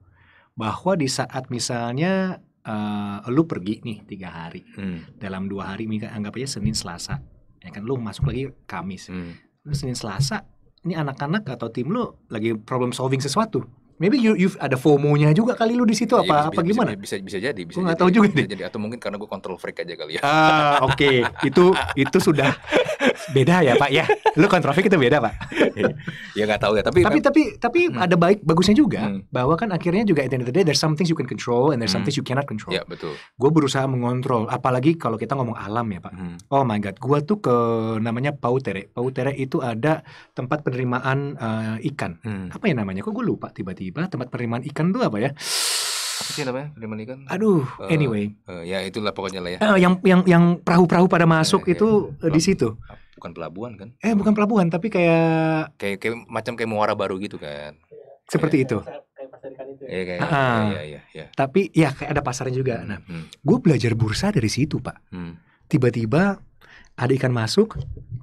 bahwa di saat misalnya uh, eh, lo pergi nih tiga hari hmm. dalam dua hari anggap aja Senin Selasa ya kan lo masuk lagi Kamis hmm. Senin Selasa ini anak-anak atau tim lu lagi problem solving sesuatu. Maybe you, you ada FOMO-nya juga kali lu di situ ya, apa bisa, apa gimana? Bisa bisa, bisa jadi, bisa. Gua tahu juga bisa deh. Jadi atau mungkin karena gue kontrol freak aja kali ya. Ah, oke. Okay. itu itu sudah beda ya Pak ya. Lu kontrafik itu beda Pak. ya nggak tahu ya. Tapi tapi tapi tapi hmm. ada baik bagusnya juga hmm. bahwa kan akhirnya juga at the end there's some things you can control and there's some hmm. things you cannot control. Ya betul. Gue berusaha mengontrol. Apalagi kalau kita ngomong alam ya Pak. Hmm. Oh my god. Gue tuh ke namanya Pautere. Pautere itu ada tempat penerimaan uh, ikan. Hmm. Apa ya namanya? Kok gue lupa tiba-tiba tempat penerimaan ikan tuh apa ya? apa sih namanya penerimaan ikan? Aduh, eh, anyway. Uh, ya itulah pokoknya lah ya. Uh, yang yang yang perahu-perahu pada masuk ya, ya. itu ya. di situ bukan pelabuhan kan? Eh bukan pelabuhan tapi kayak kayak, kayak macam kayak muara baru gitu kan? Seperti kayak, itu. Kayak pasar ikan itu. Ya? Iya kayak. ya, ya, ya. Tapi ya kayak ada pasarnya juga. Hmm, nah, hmm. gue belajar bursa dari situ pak. tiba hmm. Tiba-tiba ada ikan masuk,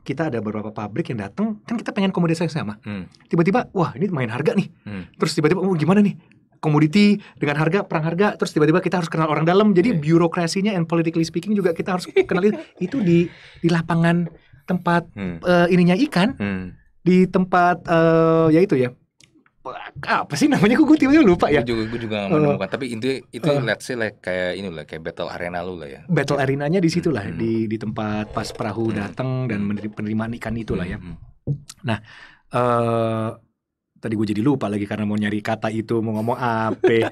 kita ada beberapa pabrik yang datang, kan kita pengen komoditas yang sama. tiba hmm. Tiba-tiba, wah ini main harga nih. Hmm. Terus tiba-tiba, oh gimana nih? komoditi dengan harga perang harga terus tiba-tiba kita harus kenal orang dalam jadi yeah. birokrasinya and politically speaking juga kita harus kenal itu di di lapangan tempat hmm. uh, ininya ikan hmm. di tempat uh, ya itu ya apa sih namanya gue tiba-tiba lupa ya. Gue juga, gue juga Uh, tapi itu itu uh, let's say like kayak ini lah, kayak battle arena lu lah ya. Battle arenanya di situ lah, hmm. di di tempat pas perahu hmm. datang dan hmm. penerimaan ikan itu lah ya. Hmm, hmm. Nah, uh, tadi gue jadi lupa lagi karena mau nyari kata itu mau ngomong apa.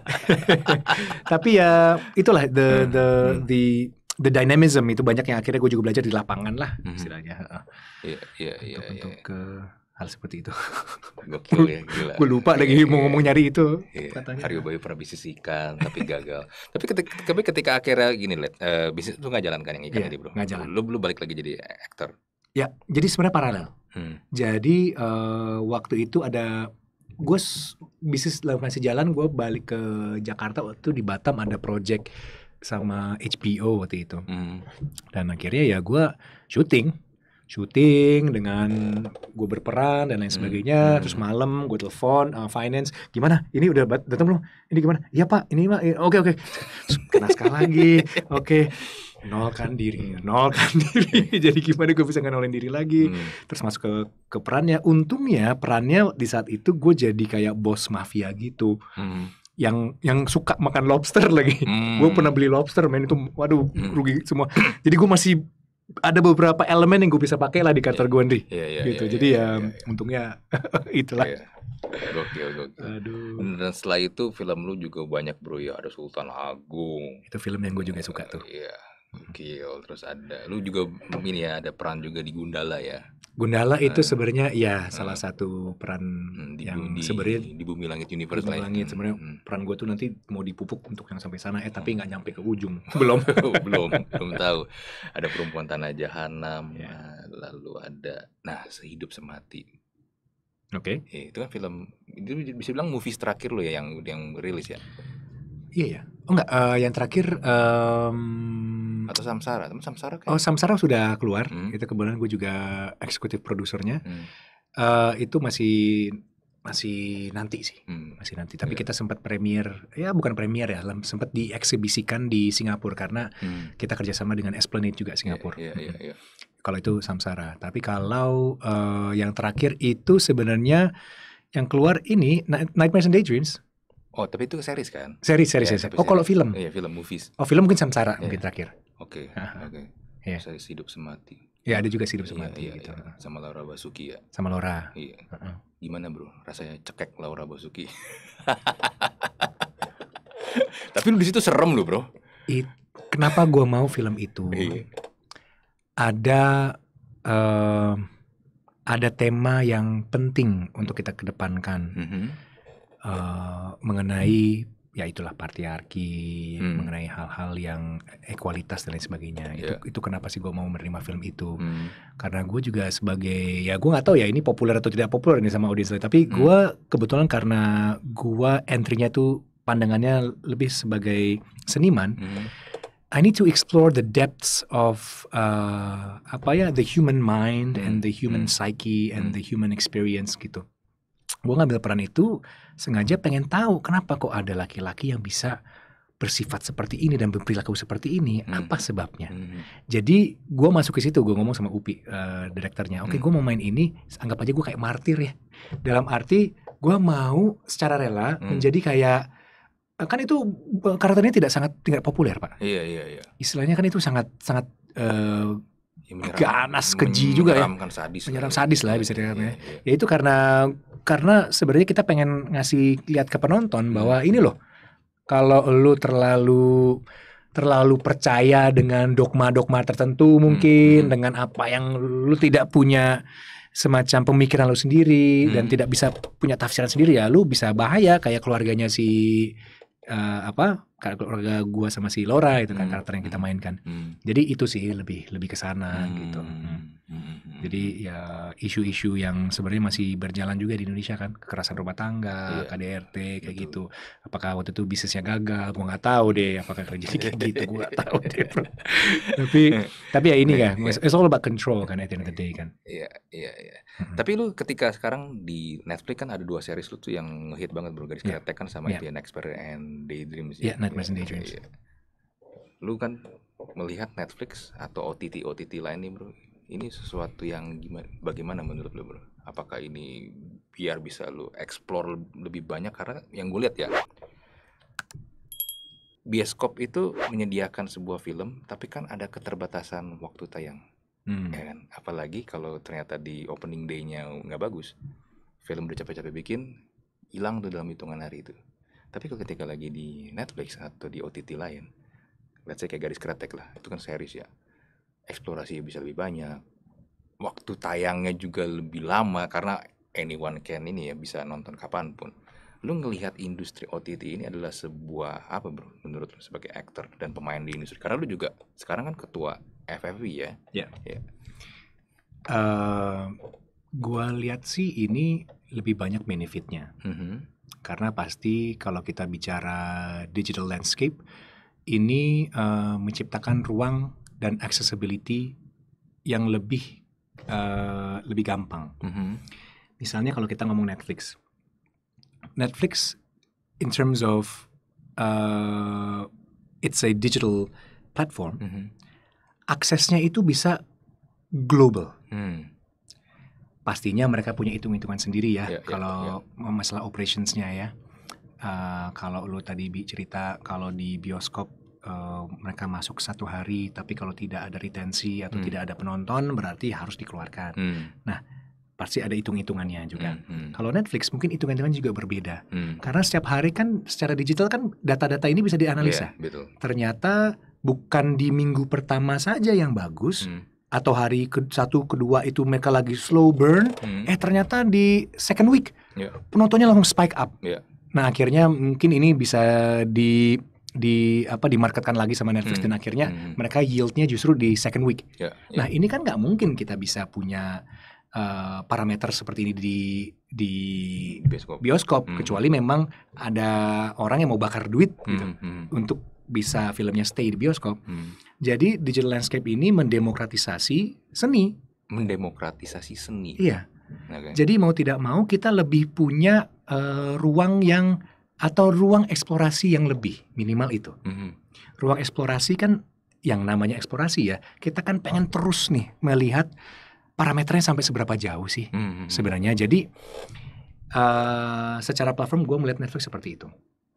tapi ya itulah the the hmm. the, the the dynamism itu banyak yang akhirnya gue juga belajar di lapangan lah mm-hmm. istilahnya. Iya yeah, yeah, Untuk iya, iya. ke hal seperti itu. Gokil ya, gila. gue lupa lagi yeah, mau iya, ngomong nyari itu. Yeah. Aryo Haryo Bayu pernah bisnis ikan tapi gagal. tapi ketika tapi ketika akhirnya gini, Let, uh, eh, bisnis itu nggak jalan kan yang ikan yeah, tadi, Bro? Nggak jalan. Lu, lu balik lagi jadi aktor. Ya, jadi sebenarnya paralel. Hmm. Jadi uh, waktu itu ada gue bisnis masih jalan gue balik ke Jakarta waktu di Batam ada project sama HBO waktu itu. Hmm. Dan akhirnya ya gue syuting, syuting dengan gue berperan dan lain hmm. sebagainya. Hmm. Terus malam gue telepon uh, finance, gimana? Ini udah datang belum? Ini gimana? Iya pak, ini mah Oke oke. Kena sekali lagi. Oke. Okay nolkan diri, nolkan diri. Jadi gimana gue bisa nolin diri lagi? Hmm. Terus masuk ke ke perannya. Untungnya perannya di saat itu gue jadi kayak bos mafia gitu. Hmm yang yang suka makan lobster lagi. Hmm. Gue pernah beli lobster, main itu waduh hmm. rugi semua. Jadi gue masih ada beberapa elemen yang gue bisa pakai lah di kantor gue nih. gitu. Yeah, Jadi iya, ya iya, iya. untungnya itulah. Yeah. Gokil, Aduh. Dan setelah itu film lu juga banyak bro ya, ada Sultan Agung. Itu film yang gue juga suka tuh. Iya. yeah. Gokil. Terus ada lu juga ini ya ada peran juga di Gundala ya. Gundala itu sebenarnya ya salah satu peran hmm, di, yang sebenarnya di bumi langit universe bumi ya. langit sebenarnya hmm. hmm. peran gue tuh nanti mau dipupuk untuk yang sampai sana eh tapi hmm. nggak nyampe ke ujung belum belum belum tahu ada perempuan tanah jahanam yeah. Iya. lalu ada nah sehidup semati oke okay. ya, itu kan film itu bisa bilang movie terakhir lo ya yang yang rilis ya Iya ya. Oh enggak, uh, yang terakhir um, atau Samsara, teman Samsara kayak. Oh, Samsara sudah keluar. Hmm. Itu kebetulan gue juga eksekutif produsernya. Hmm. Uh, itu masih masih nanti sih, hmm. masih nanti. Tapi yeah. kita sempat premier, ya bukan premier ya, sempat dieksibisikan di Singapura karena hmm. kita kerjasama dengan Esplanade juga Singapura. Yeah, yeah, yeah, yeah. Kalau itu Samsara. Tapi kalau uh, yang terakhir itu sebenarnya yang keluar ini Nightmares and Daydreams Oh, tapi itu series kan? Series, series, ya, series. Oh, kalau film? Iya, film, movies. Oh, film mungkin Samsara ya. mungkin terakhir. Oke, oke. Iya. Saya hidup semati. Ya ada juga hidup iya, semati. Iya, iya, gitu. iya. Sama Laura Basuki ya. Sama Laura. Iya. Uh -uh. Gimana bro? Rasanya cekek Laura Basuki. Tapi lu di situ serem lu bro. It, kenapa gua mau film itu? Iya. Ada uh, ada tema yang penting untuk kita kedepankan. Mm -hmm uh, mengenai ya itulah partiarki hmm. mengenai hal-hal yang ekualitas eh, dan lain sebagainya yeah. itu kenapa sih gue mau menerima film itu hmm. karena gue juga sebagai ya gue nggak tahu ya ini populer atau tidak populer ini sama audiens tapi hmm. gue kebetulan karena gue entry-nya tuh pandangannya lebih sebagai seniman hmm. I need to explore the depths of uh, apa ya the human mind hmm. and the human hmm. psyche and hmm. the human experience gitu gue ngambil peran itu sengaja pengen tahu kenapa kok ada laki-laki yang bisa bersifat seperti ini dan berperilaku seperti ini hmm. apa sebabnya hmm. jadi gue masuk ke situ gue ngomong sama Upi uh, direkturnya oke okay, hmm. gue mau main ini anggap aja gue kayak martir ya dalam arti gue mau secara rela hmm. menjadi kayak eh, kan itu eh, karakternya tidak sangat tidak populer pak iya iya iya istilahnya kan itu sangat sangat uh, ya, ganas keji juga ya kan sadis menyeram ya. sadis lah bisa iya, dikatakan ya, ya. ya itu karena karena sebenarnya kita pengen ngasih lihat ke penonton bahwa hmm. ini loh kalau lu terlalu terlalu percaya dengan dogma-dogma tertentu hmm, mungkin hmm. dengan apa yang lu tidak punya semacam pemikiran lu sendiri hmm. dan tidak bisa punya tafsiran sendiri ya lu bisa bahaya kayak keluarganya si uh, apa keluarga gua sama si Laura itu kan hmm. karakter yang kita hmm. mainkan hmm. jadi itu sih lebih lebih ke sana hmm. gitu hmm. Hmm. Jadi ya isu-isu yang sebenarnya masih berjalan juga di Indonesia kan kekerasan rumah tangga, iya. KDRT kayak Betul. gitu. Apakah waktu itu bisnisnya gagal? Gua nggak tahu deh. Apakah terjadi kayak gitu? Gua nggak tahu deh. Bro. tapi tapi ya ini nah, kan, iya. it's all about control kan at the end of the day kan. Iya iya iya. Mm-hmm. Tapi lu ketika sekarang di Netflix kan ada dua series lu tuh yang ngehit banget bro garis yeah. Iya. kan sama yeah. The Expert and Daydreams. Ya. Iya yeah, Nightmares and Daydreams. Iya. Lu kan melihat Netflix atau OTT OTT lain nih bro ini sesuatu yang gimana bagaimana menurut lo bro apakah ini biar bisa lo explore lebih banyak karena yang gue lihat ya bioskop itu menyediakan sebuah film tapi kan ada keterbatasan waktu tayang hmm. ya kan apalagi kalau ternyata di opening day-nya nggak bagus film udah capek-capek bikin hilang tuh dalam hitungan hari itu tapi kalau ketika lagi di Netflix atau di OTT lain let's say kayak garis kretek lah itu kan series ya eksplorasi bisa lebih banyak waktu tayangnya juga lebih lama karena anyone can ini ya bisa nonton kapanpun lu ngelihat industri OTT ini adalah sebuah apa bro menurut lu sebagai aktor dan pemain di industri karena lu juga sekarang kan ketua FFV ya ya yeah. Ya. yeah. uh, gua lihat sih ini lebih banyak benefitnya mm -hmm. karena pasti kalau kita bicara digital landscape ini uh, menciptakan ruang dan accessibility yang lebih uh, lebih gampang. Mm -hmm. Misalnya kalau kita ngomong Netflix, Netflix in terms of uh, it's a digital platform, mm -hmm. aksesnya itu bisa global. Mm. Pastinya mereka punya hitung-hitungan sendiri ya yeah, ya, kalau yeah, yeah. masalah operationsnya ya. Uh, kalau lo tadi cerita kalau di bioskop Eh, mereka masuk satu hari tapi kalau tidak ada retensi atau hmm. tidak ada penonton berarti harus dikeluarkan. Hmm. Nah pasti ada hitung-hitungannya juga. Hmm, hmm. Kalau Netflix mungkin hitungan-hitungannya juga berbeda. Hmm. Karena setiap hari kan secara digital kan data-data ini bisa dianalisa. Yeah, betul. Ternyata bukan di minggu pertama saja yang bagus hmm. atau hari ke satu kedua itu mereka lagi slow burn, hmm. eh ternyata di second week yeah. penontonnya langsung spike up. Yeah. Nah akhirnya mungkin ini bisa di di apa dimarketkan lagi sama Netflix hmm. dan akhirnya hmm. mereka yieldnya justru di second week. Yeah, yeah. Nah ini kan nggak mungkin kita bisa punya uh, parameter seperti ini di di bioskop, bioskop hmm. kecuali memang ada orang yang mau bakar duit hmm, gitu hmm, hmm. untuk bisa filmnya stay di bioskop. Hmm. Jadi digital landscape ini mendemokratisasi seni. Mendemokratisasi seni. Iya. Okay. Jadi mau tidak mau kita lebih punya uh, ruang yang atau ruang eksplorasi yang lebih minimal itu. Mm-hmm. Ruang eksplorasi kan yang namanya eksplorasi ya, kita kan pengen terus nih melihat parameternya sampai seberapa jauh sih mm-hmm. sebenarnya. Jadi uh, secara platform gue melihat Netflix seperti itu,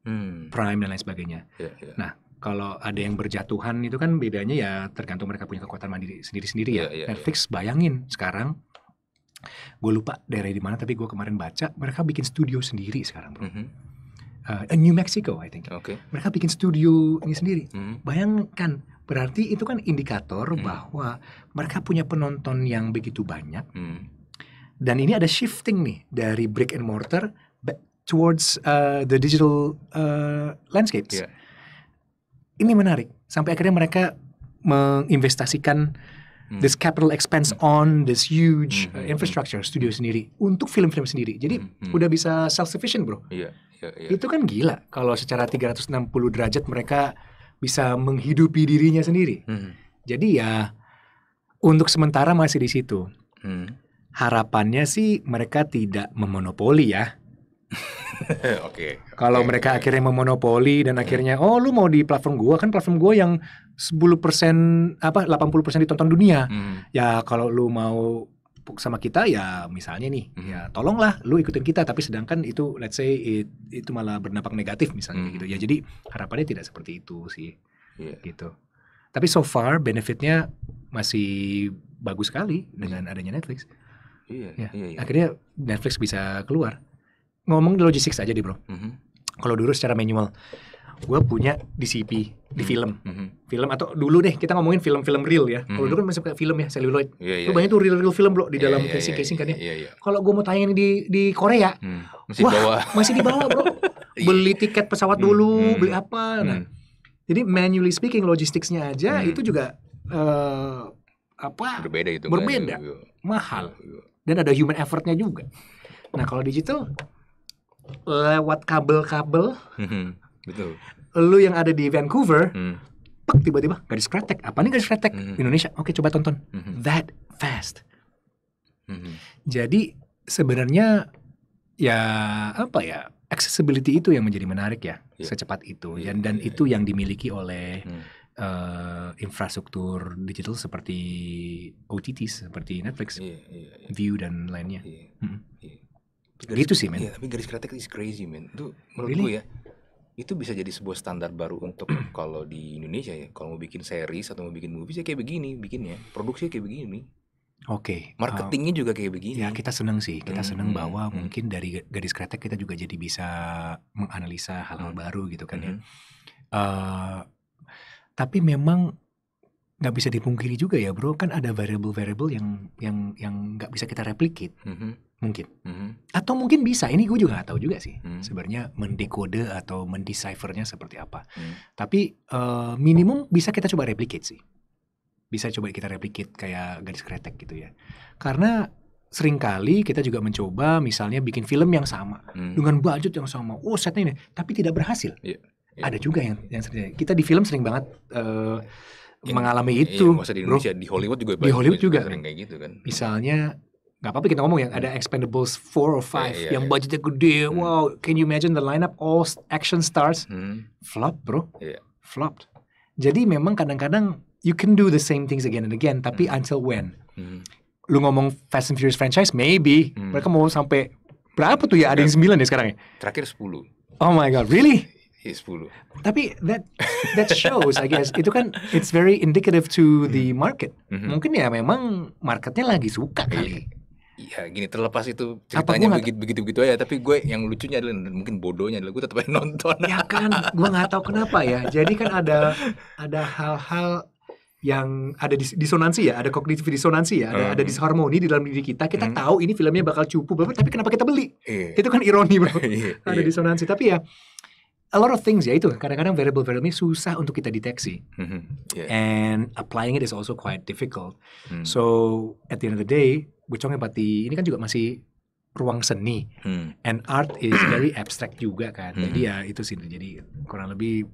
mm. Prime dan lain sebagainya. Yeah, yeah. Nah kalau ada yang berjatuhan itu kan bedanya ya tergantung mereka punya kekuatan mandiri sendiri-sendiri ya. Yeah, yeah, ya. Netflix yeah. bayangin sekarang gue lupa daerah di mana tapi gue kemarin baca mereka bikin studio sendiri sekarang bro. Mm-hmm uh, New Mexico, I think. Okay. Mereka bikin studio ini sendiri. Hmm. Bayangkan, berarti itu kan indikator hmm. bahwa mereka punya penonton yang begitu banyak. Hmm. Dan ini ada shifting nih dari brick and mortar towards uh, the digital uh, landscapes. Yeah. Ini menarik. Sampai akhirnya mereka menginvestasikan hmm. this capital expense hmm. on this huge hmm. hmm, hmm. infrastructure studio sendiri untuk film-film sendiri. Jadi hmm. hmm. udah bisa self sufficient, Bro. Yeah ya, itu kan gila kalau secara 360 derajat mereka bisa menghidupi dirinya sendiri hmm. jadi ya untuk sementara masih di situ hmm. harapannya sih mereka tidak memonopoli ya Oke. okay. Kalau okay. mereka akhirnya memonopoli dan hmm. akhirnya oh lu mau di platform gua kan platform gua yang 10% apa 80% ditonton dunia. Hmm. Ya kalau lu mau sama kita ya misalnya nih mm-hmm. ya mhm. tolonglah lu ikutin kita tapi sedangkan itu let's say it, itu malah berdampak negatif misalnya mm-hmm. gitu ya jadi harapannya tidak seperti itu sih yeah. gitu tapi so far benefitnya masih bagus sekali dengan iya. adanya Netflix iya, ya yeah. yeah. akhirnya Netflix bisa keluar ngomong di logistics aja deh bro mm-hmm. kalau dulu secara manual gue punya DCP di hmm. film, mm-hmm. film atau dulu deh kita ngomongin film-film real ya. Mm-hmm. Kalau hmm. dulu kan masih pakai film ya celluloid. Yeah, yeah, lu banyak yeah. tuh real-real film loh di iya, dalam yeah, iya, casing-casing yeah, kan ya. Yeah, yeah. Kalau gue mau tayangin di di Korea, mm, masih wah dibawa. masih dibawa bro. Iya. beli tiket pesawat hmm, dulu, hmm beli apa. Nah, hmm jadi manually speaking logistiknya aja hmm itu juga uh, apa? Berbeda itu. Berbeda, kan? mahal dan ada human effortnya juga. Nah kalau digital lewat kabel-kabel. Betul. Lu yang ada di Vancouver, hmm. pek tiba-tiba garis kretek. Apa nih garis kretek? Hmm. Indonesia. Oke, coba tonton. Hmm. That fast. Hmm. Jadi sebenarnya ya apa ya? Accessibility itu yang menjadi menarik ya, yeah. secepat itu. Yeah, dan dan yeah, itu iya. yang dimiliki oleh hmm. uh, infrastruktur digital seperti OTT seperti Netflix, yeah, yeah, yeah. View dan lainnya. Yeah, Hmm. Yeah. Garis, gitu sih, men. Yeah, tapi garis kretek is crazy, men. Itu menurut really? gue ya itu bisa jadi sebuah standar baru untuk kalau di Indonesia ya kalau mau bikin series atau mau bikin movie ya kayak begini bikinnya produksinya kayak begini Oke, okay. Eh, marketingnya uh, juga kayak begini. Ya kita seneng sih, kita hmm, seneng bahwa hmm. mungkin dari garis kretek kita juga jadi bisa menganalisa hal-hal hmm. baru gitu kan ya. hmm. ya. Uh, tapi memang nggak bisa dipungkiri juga ya bro kan ada variable-variable yang yang yang nggak bisa kita replicate mm-hmm. mungkin mm-hmm. atau mungkin bisa ini gue juga nggak tahu juga sih mm-hmm. sebenarnya mendekode atau mendeciphernya seperti apa mm-hmm. tapi uh, minimum bisa kita coba replicate sih bisa coba kita replicate kayak garis kretek gitu ya karena seringkali kita juga mencoba misalnya bikin film yang sama mm-hmm. dengan budget yang sama oh setnya ini tapi tidak berhasil yeah. Yeah. ada juga yang yang sering kita di film sering banget uh, yang, mengalami iya, itu. Iya, di Indonesia, bro. di Hollywood juga di Hollywood juga, juga kayak gitu kan. Misalnya nggak apa-apa kita ngomong ya, hmm. iya, iya, yang ada Expendables 4 or 5 yeah, yeah, yang budgetnya gede. Hmm. Wow, can you imagine the lineup all action stars? Hmm. Flop, bro. Yeah. Flopped. Jadi memang kadang-kadang you can do the same things again and again, tapi hmm. until when? Hmm. Lu ngomong Fast and Furious franchise, maybe hmm. mereka mau sampai berapa tuh ya? Ada yang 9 ya sekarang ya? Terakhir 10. Oh my god, really? 10. Tapi that that shows I guess itu kan it's very indicative to the mm-hmm. market. Mm-hmm. Mungkin ya memang marketnya lagi suka iya. kali. Iya gini terlepas itu ceritanya begitu begitu begitu aja tapi gue yang lucunya adalah mungkin bodohnya adalah gue tetap aja nonton. Ya kan, gue gak tahu kenapa ya. Jadi kan ada ada hal-hal yang ada dis disonansi ya, ada kognitif disonansi ya, ada, hmm. ada mm-hmm. disharmoni di dalam diri kita. Kita hmm. tahu ini filmnya bakal cupu, tapi kenapa kita beli? Yeah. Itu kan ironi bro. yeah. Ada yeah. disonansi. Tapi ya a lot of things ya itu kadang-kadang variable-variable ini susah untuk kita deteksi mm-hmm. yeah. and applying it is also quite difficult mm. so at the end of the day we're talking ini kan juga masih ruang seni mm. and art is very abstract juga kan mm-hmm. jadi hmm. ya itu sih jadi kurang lebih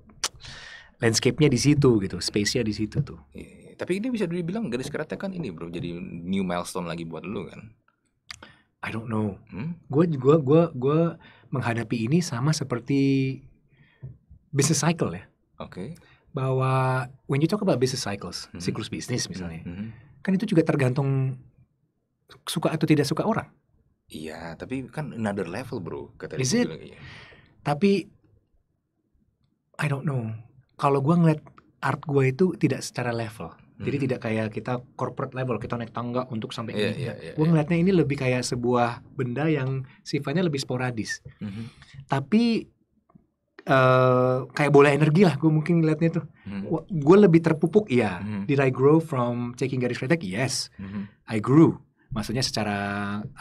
landscape-nya di situ gitu space-nya di situ tuh yeah, iya. tapi ini bisa dibilang garis keratnya kan ini bro jadi new milestone lagi buat lu kan I don't know. Hmm? Gue gua gua menghadapi ini sama seperti business cycle ya. Oke. Okay. Bahwa when you talk about business cycles, mm -hmm. siklus bisnis misalnya, mm -hmm. kan itu juga tergantung suka atau tidak suka orang. Iya, tapi kan another level bro. Kata Is it? Gitu. Tapi I don't know. Kalau gue ngeliat art gue itu tidak secara level. Hmm. Jadi tidak kayak kita corporate level, kita naik tangga untuk sampai yeah, ini. Yeah, yeah, gue iya. ngeliatnya ini lebih kayak sebuah benda yang sifatnya lebih sporadis. Mm -hmm. Tapi Eh, kayak boleh energi lah gue mungkin ngeliatnya tuh hmm. gue lebih terpupuk ya, hmm. did I grow from taking garis kretek yes hmm. I grew maksudnya secara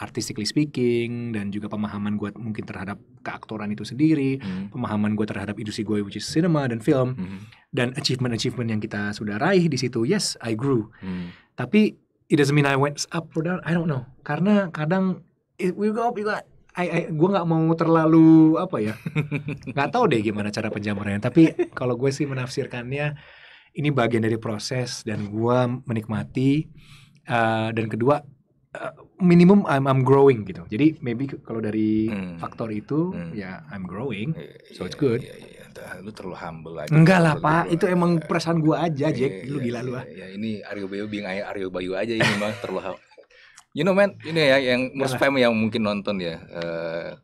artistically speaking dan juga pemahaman gue mungkin terhadap keaktoran itu sendiri hmm. pemahaman gue terhadap industri gue which is cinema dan film hmm. dan achievement achievement yang kita sudah raih di situ yes I grew hmm. tapi it doesn't mean I went up or down I don't know karena kadang it, we go up we got I, I, gue nggak mau terlalu apa ya nggak tahu deh gimana cara penjamurannya tapi kalau gue sih menafsirkannya ini bagian dari proses dan gue menikmati uh, dan kedua uh, minimum I'm, I'm growing gitu jadi maybe kalau dari hmm. faktor itu hmm. ya I'm growing iya, so it's good yeah, iya, iya, yeah, lu terlalu humble aja. Enggak lah pak, itu emang perasaan gue aja Jack, lu gila lu ah. Ya, ini Aryo Bayu bing Aryo Bayu aja ini mah terlalu You know man, ini ya yang fam yang mungkin nonton ya. Uh,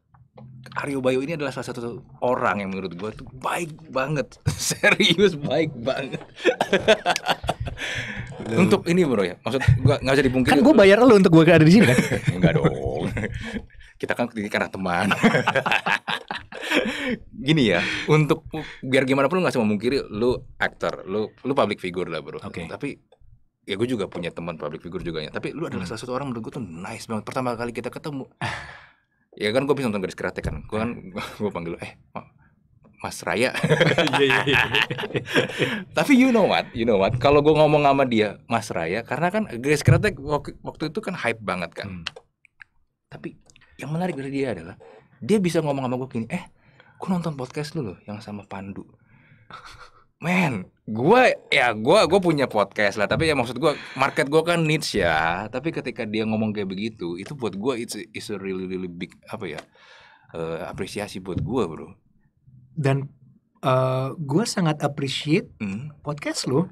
Aryo Bayu ini adalah salah satu orang yang menurut gue tuh baik banget, serius baik banget. untuk ini bro ya, maksud gue nggak bisa dipungkiri. Kan gue bayar lo untuk gue ada di sini kan? Enggak dong. Kita kan ini karena teman. Gini ya, untuk biar gimana pun nggak usah memungkiri lu aktor, lu lu public figure lah bro. Okay. Tapi ya gue juga punya teman public figure juga ya tapi lu adalah hmm. salah satu orang menurut gue tuh nice banget pertama kali kita ketemu ya kan gue bisa nonton garis kerate ya kan gue kan hmm. gue panggil lu eh Mas Raya. Iya, iya, iya. Tapi you know what, you know what. Kalau gue ngomong sama dia, Mas Raya, karena kan Grace kreatif waktu itu kan hype banget kan. Hmm. Tapi yang menarik dari dia adalah dia bisa ngomong sama gue gini, eh, gue nonton podcast lu loh yang sama Pandu men gue ya gue gue punya podcast lah tapi ya maksud gue market gue kan niche ya tapi ketika dia ngomong kayak begitu itu buat gue it's a, it's a really really big apa ya uh, apresiasi buat gue bro dan uh, eh, gue sangat appreciate mm. podcast lo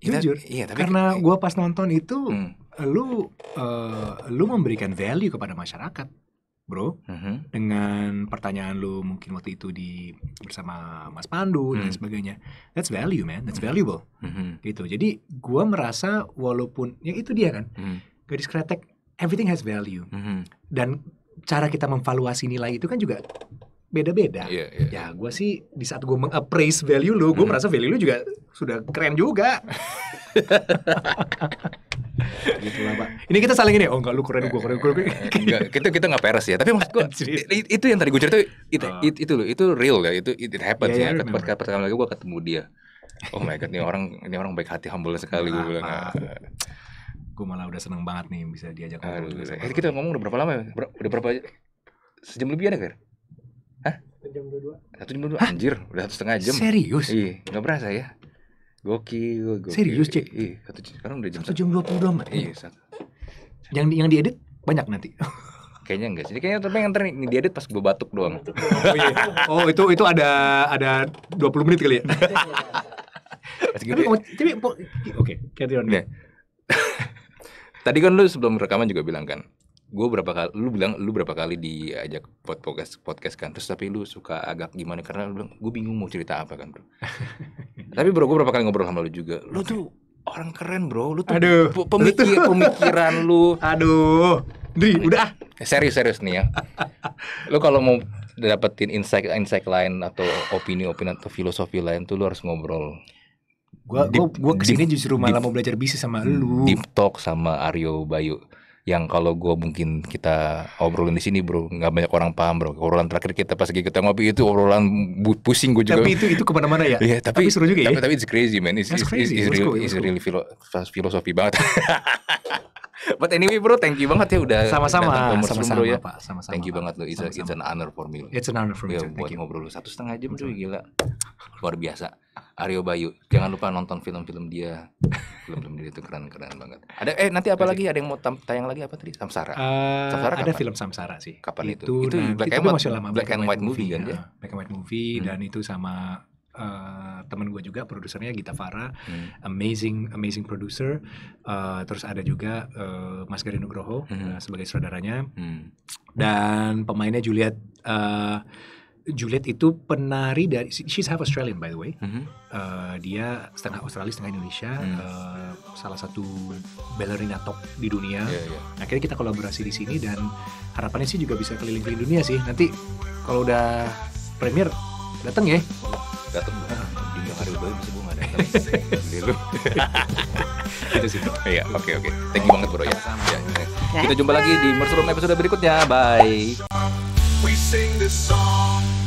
iya, jujur iya, tapi, karena eh, gue pas nonton itu mm. lu uh, lu memberikan value kepada masyarakat bro mm -hmm. dengan pertanyaan lu mungkin waktu itu di bersama Mas Pandu mm -hmm. dan sebagainya that's value man that's mm-hmm. valuable mm -hmm. gitu jadi gua merasa walaupun ya itu dia kan mm -hmm. gadis kretek everything has value mm -hmm. dan cara kita memvaluasi nilai itu kan juga beda-beda. Yeah, yeah. Ya iya. gue sih di saat gue mengappraise value lu, gue hmm. merasa value lu juga sudah keren juga. gitu pak. Ini kita saling ini, oh enggak lu keren, gue keren, gue keren. Eh, enggak, kita kita nggak peres ya. Tapi maksud gue itu yang tadi gue cerita itu uh. it, itu loh, itu real ya, itu it, it happens yeah, ya. Yeah, iya, pertama pertama lagi gue ketemu dia. Oh my god, ini orang ini orang baik hati humble sekali gue bilang. Ah, nah, gue malah udah seneng banget nih bisa diajak ngobrol. Aduh, eh, kita ngomong udah berapa lama ya? Ber udah berapa sejam lebih ada kan? satu jam dua dua satu jam dua dua anjir udah satu setengah jam serius iya nggak berasa ya gokil goki serius cek iya satu jam sekarang udah jam satu jam dua puluh dua menit iya satu yang yang diedit banyak nanti kayaknya enggak sih kayaknya tapi yang nih diedit pas gue batuk doang oh, iya. oh itu itu ada ada dua puluh menit kali ya gitu tapi, ya? tapi oke carry on tadi kan lu sebelum rekaman juga bilang kan gue berapa kali lu bilang lu berapa kali diajak podcast podcast kan terus tapi lu suka agak gimana karena lu bilang gue bingung mau cerita apa kan bro tapi bro gue berapa kali ngobrol sama lu juga lu tuh orang keren bro lu tuh aduh, pemikir, lu pemikiran lu aduh Dri udah ah. eh, serius serius nih ya lu kalau mau dapetin insight insight lain atau opini opini atau filosofi lain tuh lu harus ngobrol gue gue kesini deep, justru malah deep, mau belajar bisnis sama hmm. lu deep talk sama Aryo Bayu yang kalau gue mungkin kita obrolin di sini bro nggak banyak orang paham bro obrolan terakhir kita pas lagi kita ngopi itu obrolan pusing gue juga tapi itu itu kemana-mana ya yeah, tapi, tapi seru juga ya? tapi, ya tapi it's crazy man it's, That's it's, crazy. it's, it's, real, cool, it's really filo, filosofi banget But anyway bro, thank you banget ya udah sama-sama sama-sama ya. Pak, sama-sama. Thank you banget loh. It's, sama -sama. it's an honor for me. Loh. It's an honor for me. Yeah, buat you. ngobrol satu setengah jam tuh gila. Luar biasa. Aryo Bayu. Jangan lupa nonton film-film dia. Film-film dia itu keren-keren banget. Ada eh nanti apa lagi? Ada yang mau tayang lagi apa tadi? Samsara. Uh, Samsara Ada film Samsara sih. Kapan itu? Itu, itu nah, black, itu and masih lama. black and white movie, kan ya? ya? Black and white movie hmm. dan itu sama Uh, eh, teman gue juga produsernya Gita Farah hmm. amazing amazing producer uh, terus ada juga uh, Mas Gary Nugroho hmm. uh, sebagai saudaranya hmm. dan pemainnya Juliet uh, Juliet itu penari dari she's half Australian by the way. Mm-hmm. Uh, dia setengah Australia setengah Indonesia. Mm. Uh, salah satu ballerina top di dunia. Yeah, yeah. Akhirnya kita kolaborasi di sini dan harapannya sih juga bisa keliling-keliling dunia sih. Nanti kalau udah premier datang ya. Datang dong. Uh, hari baru bisa gue nggak datang. Itu sih. Iya, oke oke. Thank you banget bro ya. ya. ya. Nah. Kita jumpa lagi di Mercerum episode berikutnya. Bye. we sing this song.